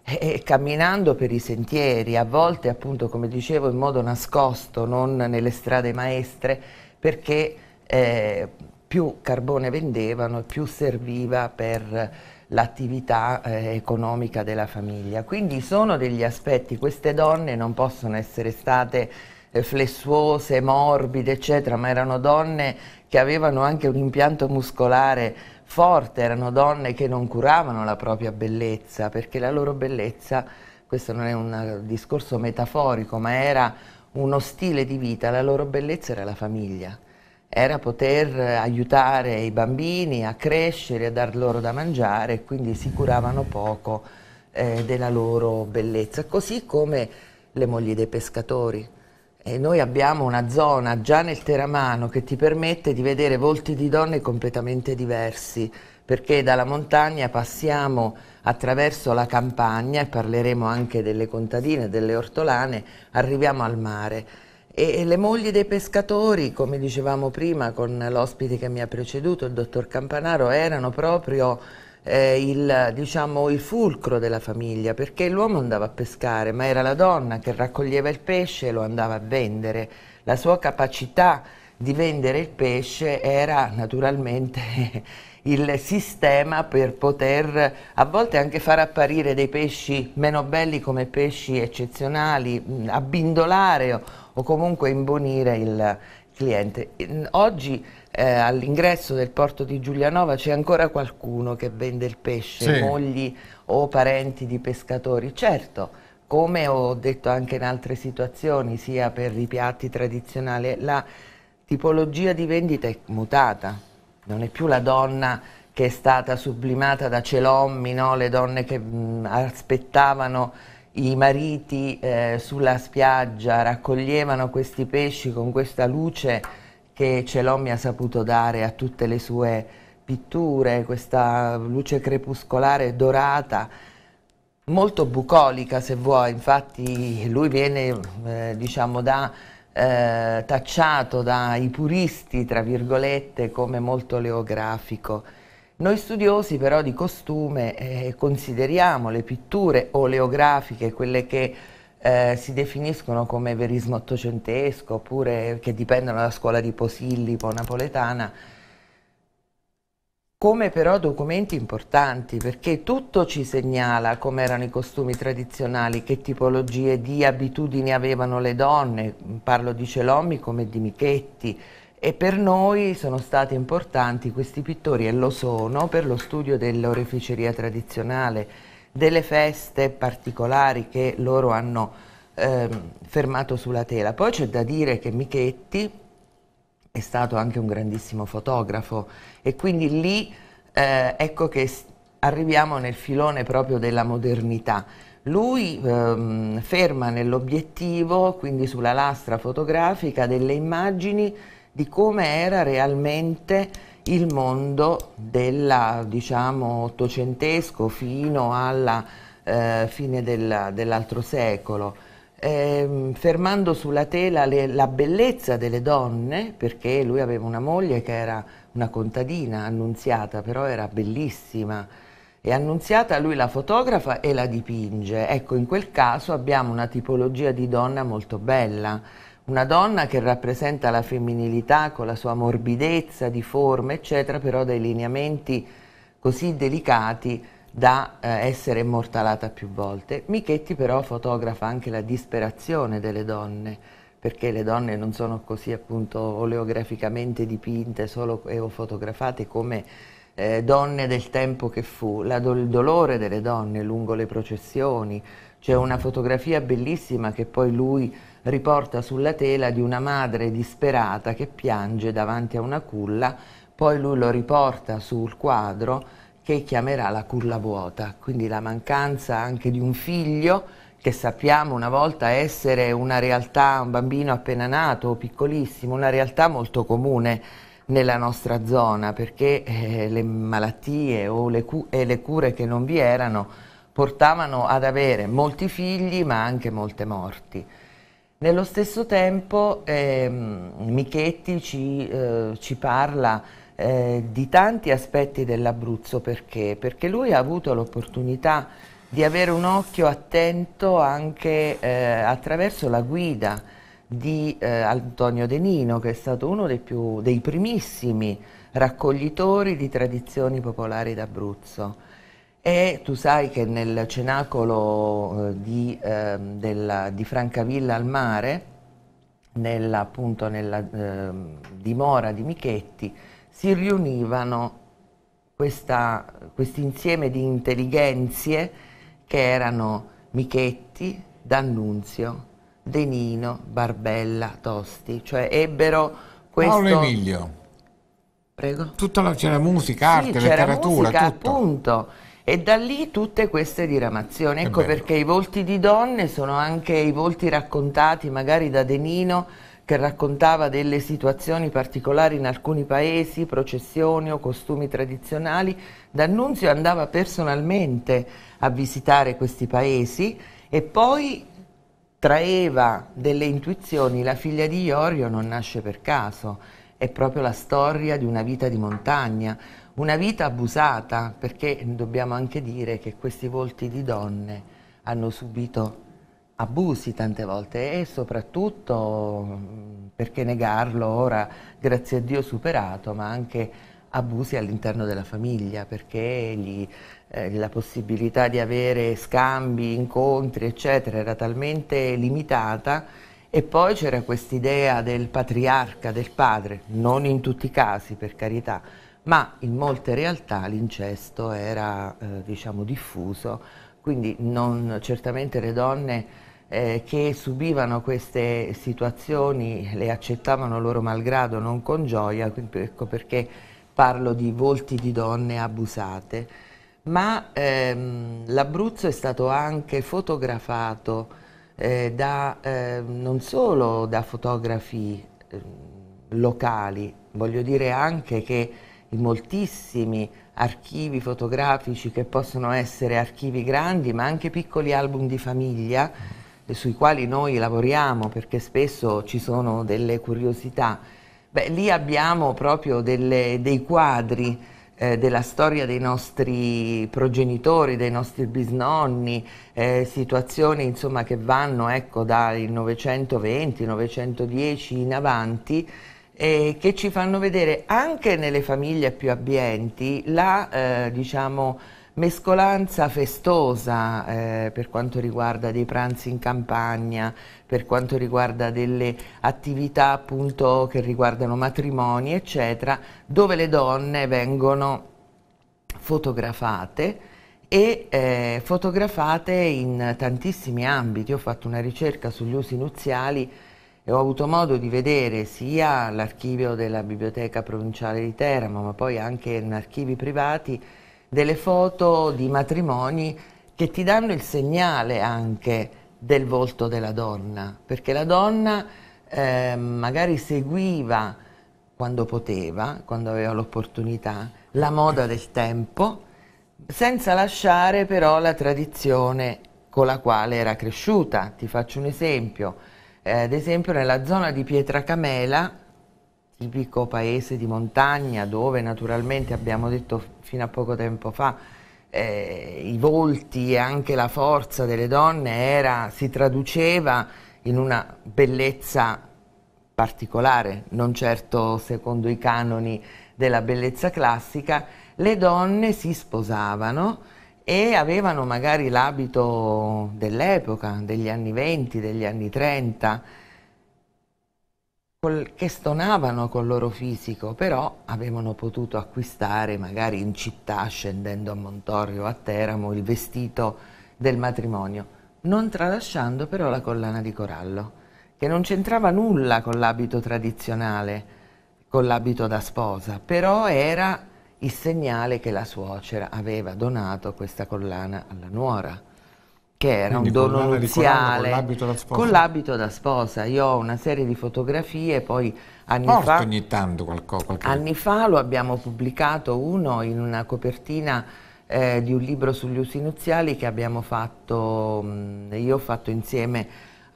e camminando per i sentieri, a volte appunto come dicevo in modo nascosto, non nelle strade maestre, perché eh, più carbone vendevano, più serviva per l'attività eh, economica della famiglia. Quindi sono degli aspetti, queste donne non possono essere state eh, flessuose, morbide, eccetera, ma erano donne che avevano anche un impianto muscolare forte, erano donne che non curavano la propria bellezza, perché la loro bellezza, questo non è un eh, discorso metaforico, ma era uno stile di vita, la loro bellezza era la famiglia era poter aiutare i bambini a crescere, a dar loro da mangiare e quindi si curavano poco eh, della loro bellezza, così come le mogli dei pescatori. E noi abbiamo una zona già nel Teramano che ti permette di vedere volti di donne completamente diversi, perché dalla montagna passiamo attraverso la campagna, e parleremo anche delle contadine, delle ortolane, arriviamo al mare e le mogli dei pescatori, come dicevamo prima con l'ospite che mi ha preceduto, il dottor Campanaro, erano proprio eh, il, diciamo, il fulcro della famiglia, perché l'uomo andava a pescare, ma era la donna che raccoglieva il pesce e lo andava a vendere. La sua capacità di vendere il pesce era naturalmente il sistema per poter a volte anche far apparire dei pesci meno belli come pesci eccezionali, abbindolare o comunque imbonire il cliente. Oggi eh, all'ingresso del porto di Giulianova c'è ancora qualcuno che vende il pesce, sì. mogli o parenti di pescatori, certo. Come ho detto anche in altre situazioni, sia per i piatti tradizionali, la tipologia di vendita è mutata, non è più la donna che è stata sublimata da Celommi, no? le donne che mh, mm, aspettavano i mariti eh, sulla spiaggia raccoglievano questi pesci con questa luce che Celommi ha saputo dare a tutte le sue pitture, questa luce crepuscolare dorata, molto bucolica se vuoi, infatti lui viene eh, diciamo da, eh, tacciato dai puristi, tra virgolette, come molto leografico. Noi studiosi però di costume eh, consideriamo le pitture oleografiche, quelle che eh, si definiscono come verismo ottocentesco oppure che dipendono dalla scuola di Posillipo napoletana, come però documenti importanti perché tutto ci segnala come erano i costumi tradizionali, che tipologie di abitudini avevano le donne, parlo di Celommi come di Michetti, e per noi sono stati importanti questi pittori e lo sono per lo studio dell'oreficeria tradizionale, delle feste particolari che loro hanno ehm, fermato sulla tela. Poi c'è da dire che Michetti è stato anche un grandissimo fotografo e quindi lì eh, ecco che arriviamo nel filone proprio della modernità. Lui ehm, ferma nell'obiettivo, quindi sulla lastra fotografica, delle immagini di come era realmente il mondo del diciamo, ottocentesco fino alla eh, fine del, dell'altro secolo, eh, fermando sulla tela le, la bellezza delle donne, perché lui aveva una moglie che era una contadina annunziata, però era bellissima. E annunziata lui la fotografa e la dipinge. Ecco, in quel caso abbiamo una tipologia di donna molto bella una donna che rappresenta la femminilità con la sua morbidezza di forma, eccetera, però dai lineamenti così delicati da eh, essere immortalata più volte. Michetti però fotografa anche la disperazione delle donne, perché le donne non sono così appunto oleograficamente dipinte solo e o fotografate come eh, donne del tempo che fu, la do il dolore delle donne lungo le processioni, c'è una fotografia bellissima che poi lui riporta sulla tela di una madre disperata che piange davanti a una culla, poi lui lo riporta sul quadro che chiamerà la culla vuota, quindi la mancanza anche di un figlio che sappiamo una volta essere una realtà, un bambino appena nato, o piccolissimo, una realtà molto comune nella nostra zona perché eh, le malattie le cu- e le cure che non vi erano portavano ad avere molti figli ma anche molte morti. Nello stesso tempo eh, Michetti ci, eh, ci parla eh, di tanti aspetti dell'Abruzzo perché? perché? lui ha avuto l'opportunità di avere un occhio attento anche eh, attraverso la guida di eh, Antonio De Nino che è stato uno dei, più, dei primissimi raccoglitori di tradizioni popolari d'Abruzzo e tu sai che nel cenacolo eh, di, eh, della, di Francavilla al mare, nella, appunto nella eh, dimora di Michetti, si riunivano questo insieme di intelligenze che erano Michetti, D'Annunzio, Denino, Barbella, Tosti, cioè ebbero questo... Paolo Emilio. Prego. Tutta la, c'era musica, arte, sì, letteratura, musica, tutto. appunto e da lì tutte queste diramazioni. Ecco perché i volti di donne sono anche i volti raccontati magari da De Nino che raccontava delle situazioni particolari in alcuni paesi, processioni o costumi tradizionali. D'Annunzio andava personalmente a visitare questi paesi e poi traeva delle intuizioni. La figlia di Iorio non nasce per caso, è proprio la storia di una vita di montagna una vita abusata, perché dobbiamo anche dire che questi volti di donne hanno subito abusi tante volte e soprattutto, perché negarlo, ora grazie a Dio superato, ma anche abusi all'interno della famiglia, perché gli, eh, la possibilità di avere scambi, incontri, eccetera, era talmente limitata e poi c'era quest'idea del patriarca, del padre, non in tutti i casi per carità, ma in molte realtà l'incesto era eh, diciamo, diffuso, quindi non, certamente le donne eh, che subivano queste situazioni le accettavano loro malgrado, non con gioia, ecco perché parlo di volti di donne abusate, ma ehm, l'Abruzzo è stato anche fotografato eh, da, ehm, non solo da fotografi ehm, locali, voglio dire anche che i moltissimi archivi fotografici che possono essere archivi grandi ma anche piccoli album di famiglia eh, sui quali noi lavoriamo perché spesso ci sono delle curiosità. Beh, lì abbiamo proprio delle, dei quadri eh, della storia dei nostri progenitori, dei nostri bisnonni, eh, situazioni insomma, che vanno ecco, dai 920, 910 in avanti, eh, che ci fanno vedere anche nelle famiglie più abbienti la eh, diciamo, mescolanza festosa eh, per quanto riguarda dei pranzi in campagna, per quanto riguarda delle attività appunto che riguardano matrimoni, eccetera, dove le donne vengono fotografate e eh, fotografate in tantissimi ambiti. ho fatto una ricerca sugli usi nuziali e ho avuto modo di vedere sia l'archivio della Biblioteca Provinciale di Teramo, ma poi anche in archivi privati, delle foto di matrimoni che ti danno il segnale anche del volto della donna, perché la donna eh, magari seguiva quando poteva, quando aveva l'opportunità, la moda del tempo, senza lasciare però la tradizione con la quale era cresciuta. Ti faccio un esempio eh, ad esempio nella zona di Pietracamela, tipico paese di montagna dove naturalmente abbiamo detto fino a poco tempo fa eh, i volti e anche la forza delle donne era, si traduceva in una bellezza particolare, non certo secondo i canoni della bellezza classica, le donne si sposavano e avevano magari l'abito dell'epoca, degli anni 20, degli anni 30, col, che stonavano col loro fisico, però avevano potuto acquistare magari in città, scendendo a Montorio o a Teramo, il vestito del matrimonio, non tralasciando però la collana di corallo, che non c'entrava nulla con l'abito tradizionale, con l'abito da sposa, però era il segnale che la suocera aveva donato questa collana alla nuora, che era Quindi un dono nuziale con l'abito da, da sposa. Io ho una serie di fotografie, poi anni Porto fa... ogni tanto qualcosa. Qualche... Anni fa lo abbiamo pubblicato uno in una copertina eh, di un libro sugli usi nuziali che abbiamo fatto, mh, io ho fatto insieme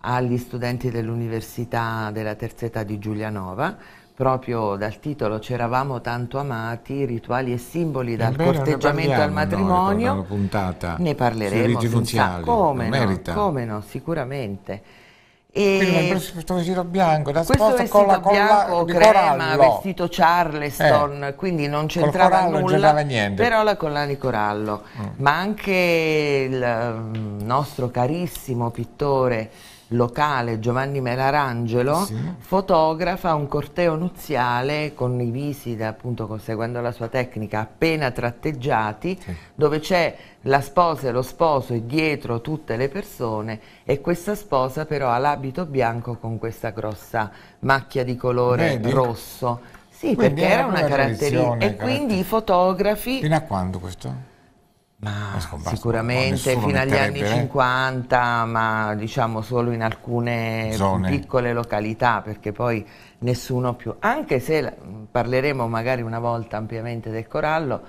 agli studenti dell'Università della Terza Età di Giulianova proprio dal titolo C'eravamo tanto amati, rituali e simboli dal beh, corteggiamento al matrimonio. Noi, puntata ne parleremo senza come no, come no, sicuramente. E Quindi, questo vestito bianco, da questo vestito con la, bianco, con la, crema, vestito Charleston, eh, quindi non c'entrava nulla, non però la collana di corallo, mm. ma anche il mm, nostro carissimo pittore locale Giovanni Melarangelo sì. fotografa un corteo nuziale con i visi, da, appunto seguendo la sua tecnica, appena tratteggiati, sì. dove c'è la sposa e lo sposo e dietro tutte le persone e questa sposa però ha l'abito bianco con questa grossa macchia di colore Vedi. rosso. Sì, quindi perché era una caratteristica. E quindi i fotografi... Fino a quando questo? Ma sicuramente fino agli anni 50, eh. ma diciamo solo in alcune zone. piccole località, perché poi nessuno più, anche se parleremo magari una volta ampiamente del corallo,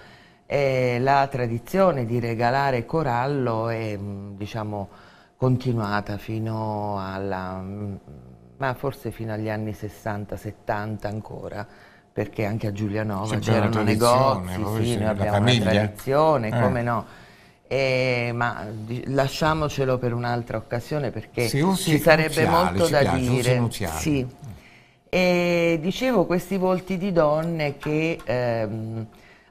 eh, la tradizione di regalare corallo è mm, diciamo, continuata fino alla, mm, ma forse fino agli anni 60-70 ancora perché anche a Giulianova c'erano negozi, voi, sì, noi abbiamo famiglia. una tradizione, eh. come no. E, ma lasciamocelo per un'altra occasione perché sì, ci sarebbe molto da piace, dire. Sì. E dicevo questi volti di donne che ehm,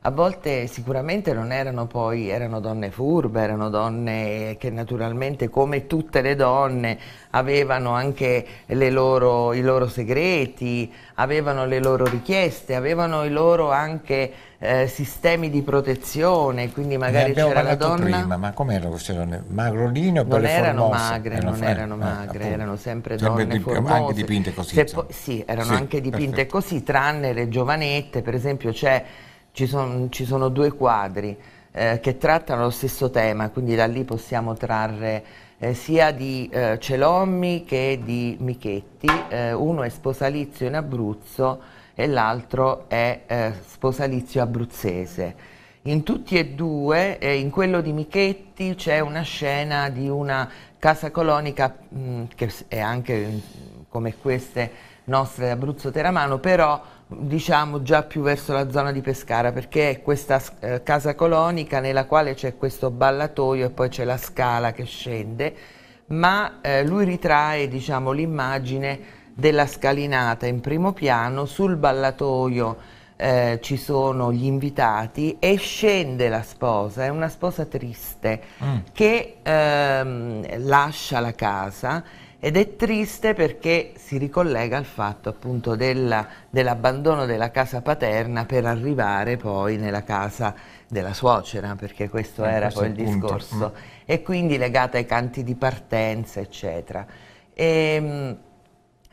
a volte sicuramente non erano poi, erano donne furbe, erano donne che naturalmente come tutte le donne avevano anche loro, i loro segreti, avevano le loro richieste, avevano i loro anche eh, sistemi di protezione, quindi magari c'era la donna... prima, ma com'erano queste donne? Magrolino o Non erano formose? magre, erano, non erano ah, magre, eh, erano sempre donne sempre formose. Anche dipinte così. Se, sì, erano sì, anche dipinte perfetto. così, tranne le giovanette, per esempio c'è ci, son, ci sono due quadri eh, che trattano lo stesso tema, quindi da lì possiamo trarre eh, sia di eh, Celommi che di Michetti, eh, uno è Sposalizio in Abruzzo e l'altro è eh, Sposalizio abruzzese. In tutti e due, eh, in quello di Michetti, c'è una scena di una casa colonica mh, mm, che è anche mh, mm, come queste nostre d'Abruzzo Teramano, però diciamo già più verso la zona di Pescara perché è questa eh, casa colonica nella quale c'è questo ballatoio e poi c'è la scala che scende ma eh, lui ritrae diciamo, l'immagine della scalinata in primo piano sul ballatoio eh, ci sono gli invitati e scende la sposa, è una sposa triste mm. che ehm, lascia la casa ed è triste perché si ricollega al fatto appunto dell'abbandono della casa paterna per arrivare poi nella casa della suocera, perché questo eh, era questo poi il punto. discorso, mm. e quindi legata ai canti di partenza, eccetera. E, ehm,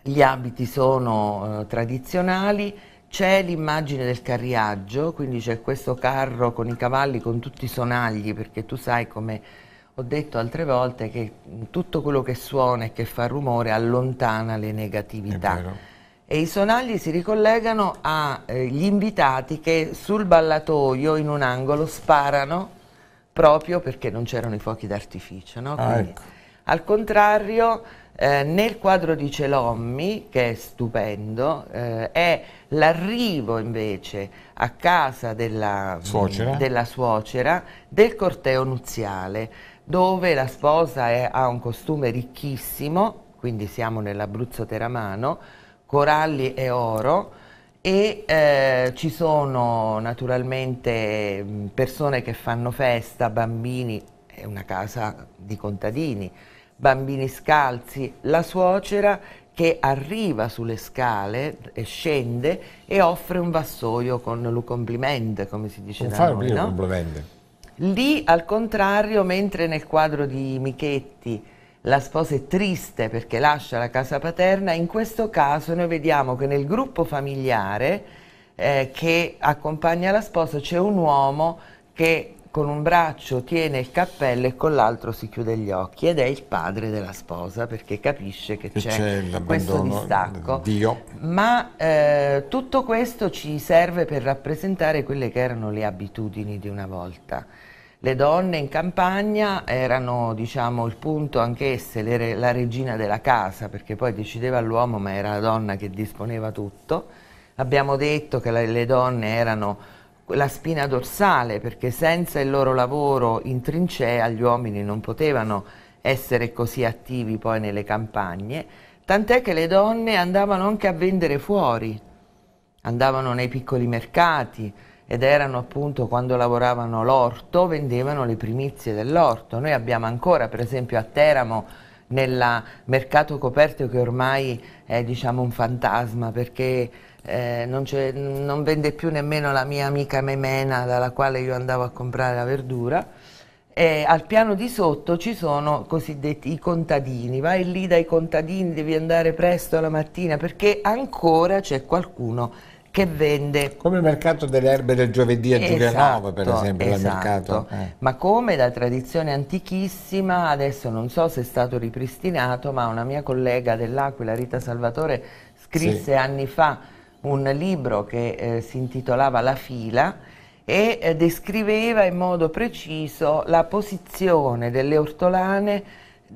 gli abiti sono eh, tradizionali, c'è l'immagine del carriaggio, quindi c'è questo carro con i cavalli, con tutti i sonagli, perché tu sai come ho detto altre volte che tutto quello che suona e che fa rumore allontana le negatività. E i sonagli si ricollegano agli eh, invitati che sul ballatoio in un angolo sparano proprio perché non c'erano i fuochi d'artificio. No? Ah, ecco. Al contrario, eh, nel quadro di Celommi, che è stupendo, eh, è l'arrivo invece a casa della suocera, mh, della suocera del corteo nuziale dove la sposa è, ha un costume ricchissimo, quindi siamo nell'Abruzzo Teramano, coralli e oro e eh, ci sono naturalmente mm, persone che fanno festa, bambini, è una casa di contadini, bambini scalzi, la suocera che arriva sulle scale e scende e offre un vassoio con l'ucompliment, come si dice non da noi, no? Lì, al contrario, mentre nel quadro di Michetti la sposa è triste perché lascia la casa paterna, in questo caso noi vediamo che nel gruppo familiare eh, che accompagna la sposa c'è un uomo che con un braccio tiene il cappello e con l'altro si chiude gli occhi ed è il padre della sposa perché capisce che, che c'è, questo distacco. Dio. Ma eh, tutto questo ci serve per rappresentare quelle che erano le abitudini di una volta. Le donne in campagna erano diciamo, il punto anch'esse, re, la regina della casa, perché poi decideva l'uomo, ma era la donna che disponeva tutto. Abbiamo detto che la, le donne erano la spina dorsale, perché senza il loro lavoro in trincea gli uomini non potevano essere così attivi poi nelle campagne, tant'è che le donne andavano anche a vendere fuori, andavano nei piccoli mercati, ed erano appunto quando lavoravano l'orto, vendevano le primizie dell'orto. Noi abbiamo ancora, per esempio, a Teramo nel mercato coperto che ormai è diciamo un fantasma perché eh, non, non, vende più nemmeno la mia amica Memena dalla quale io andavo a comprare la verdura. E al piano di sotto ci sono cosiddetti i contadini, vai lì dai contadini, devi andare presto la mattina perché ancora c'è qualcuno che vende... Come il mercato delle erbe del giovedì a Giulianova, esatto, per esempio, esatto. eh. ma come da tradizione antichissima, adesso non so se è stato ripristinato, ma una mia collega dell'Aquila, Rita Salvatore, scrisse sì. anni fa un libro che eh, si intitolava La fila, e eh, descriveva in modo preciso la posizione delle ortolane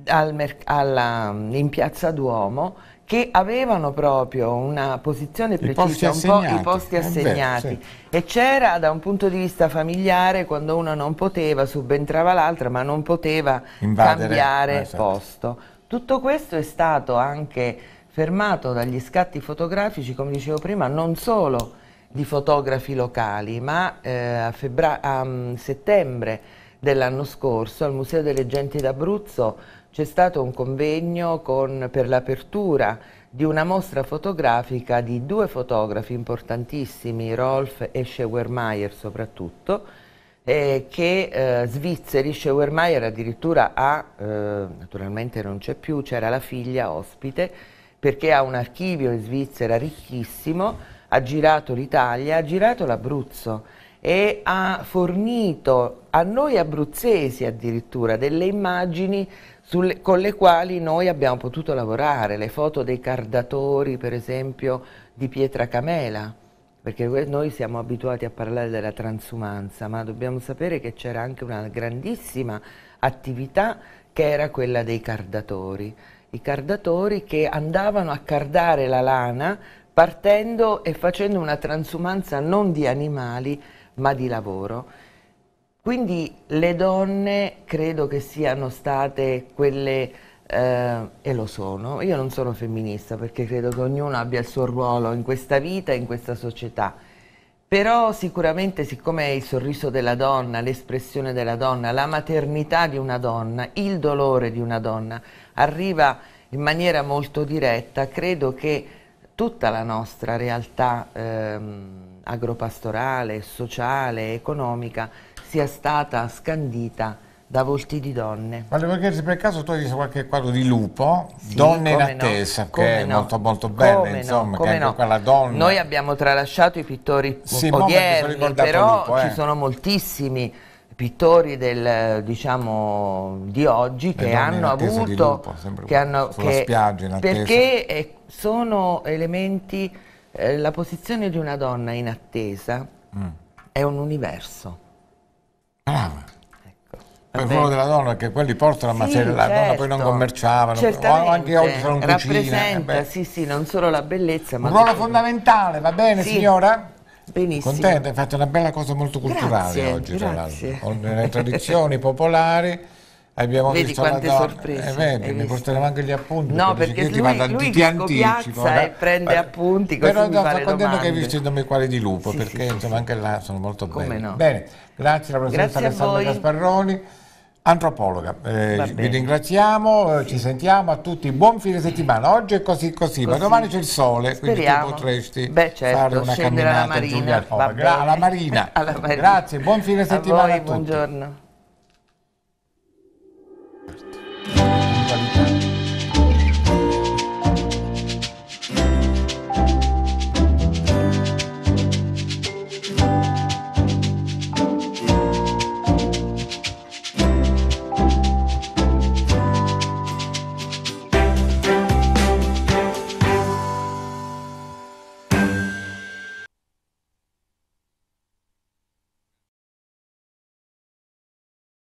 al alla, in piazza Duomo che avevano proprio una posizione precisa, un po' i posti assegnati. Eh beh, sì. E c'era da un punto di vista familiare, quando una non poteva, subentrava l'altra, ma non poteva Invadere. cambiare esatto. posto. Tutto questo è stato anche fermato dagli scatti fotografici, come dicevo prima, non solo di fotografi locali, ma eh, a, a mm, settembre dell'anno scorso al Museo delle Genti d'Abruzzo c'è stato un convegno con, per l'apertura di una mostra fotografica di due fotografi importantissimi, Rolf e Scheuermeier soprattutto, eh, che eh, svizzeri, Scheuermeier addirittura ha, eh, naturalmente non c'è più, c'era la figlia ospite, perché ha un archivio in Svizzera ricchissimo, ha girato l'Italia, ha girato l'Abruzzo e ha fornito a noi abruzzesi addirittura delle immagini sulle, con le quali noi abbiamo potuto lavorare, le foto dei cardatori per esempio di pietra camela, perché noi siamo abituati a parlare della transumanza, ma dobbiamo sapere che c'era anche una grandissima attività che era quella dei cardatori, i cardatori che andavano a cardare la lana partendo e facendo una transumanza non di animali ma di lavoro quindi le donne credo che siano state quelle, eh, e lo sono, io non sono femminista perché credo che ognuno abbia il suo ruolo in questa vita, in questa società, però sicuramente siccome il sorriso della donna, l'espressione della donna, la maternità di una donna, il dolore di una donna arriva in maniera molto diretta, credo che tutta la nostra realtà ehm, agropastorale, sociale, economica, sia stata scandita da volti di donne. Ma allora, perché per caso tu hai visto qualche quadro di Lupo, sì, Donne in attesa, no, che è no, molto molto bella, insomma, no, che anche quella donna... Noi abbiamo tralasciato i pittori sì, odierni, però Lupo, eh. ci sono moltissimi pittori del, diciamo, di oggi che hanno avuto... Lupo, che hanno, che, spiaggia in attesa. Perché eh, sono elementi... Eh, la posizione di una donna in attesa mm. è un universo Ah. Ecco. Per favore della donna, che quelli portano, a sì, se la donna poi non certo. commerciava, anche oggi sono in cucina, eh, sì, sì, non solo la bellezza, ma. Un ruolo fondamentale, va bene, sì. signora? Benissimo. Contenta, hai fatto una bella cosa molto culturale grazie, oggi, grazie. tra l'altro. Con le tradizioni popolari. Abbiamo Vedi visto quante sorprese. Eh beh, ne porteremo anche gli appunti. No, perché, perché lui, ti, lui ti, ti anticipo. Da, e eh. prende eh, appunti. Però no, sto contento che hai visto il nome quali di lupo, sì, perché sì, insomma sì. anche là sono molto belli. No. Bene, grazie alla professoressa Alessandra Gasparroni, antropologa. Eh, vi ringraziamo, eh, ci sentiamo a tutti. Buon fine settimana. Oggi è così così, così. ma domani c'è il sole, Speriamo. quindi tu potresti Beh, certo, fare una camminata alla marina. Alla marina. Grazie, buon fine settimana a tutti. Buongiorno. Thank you.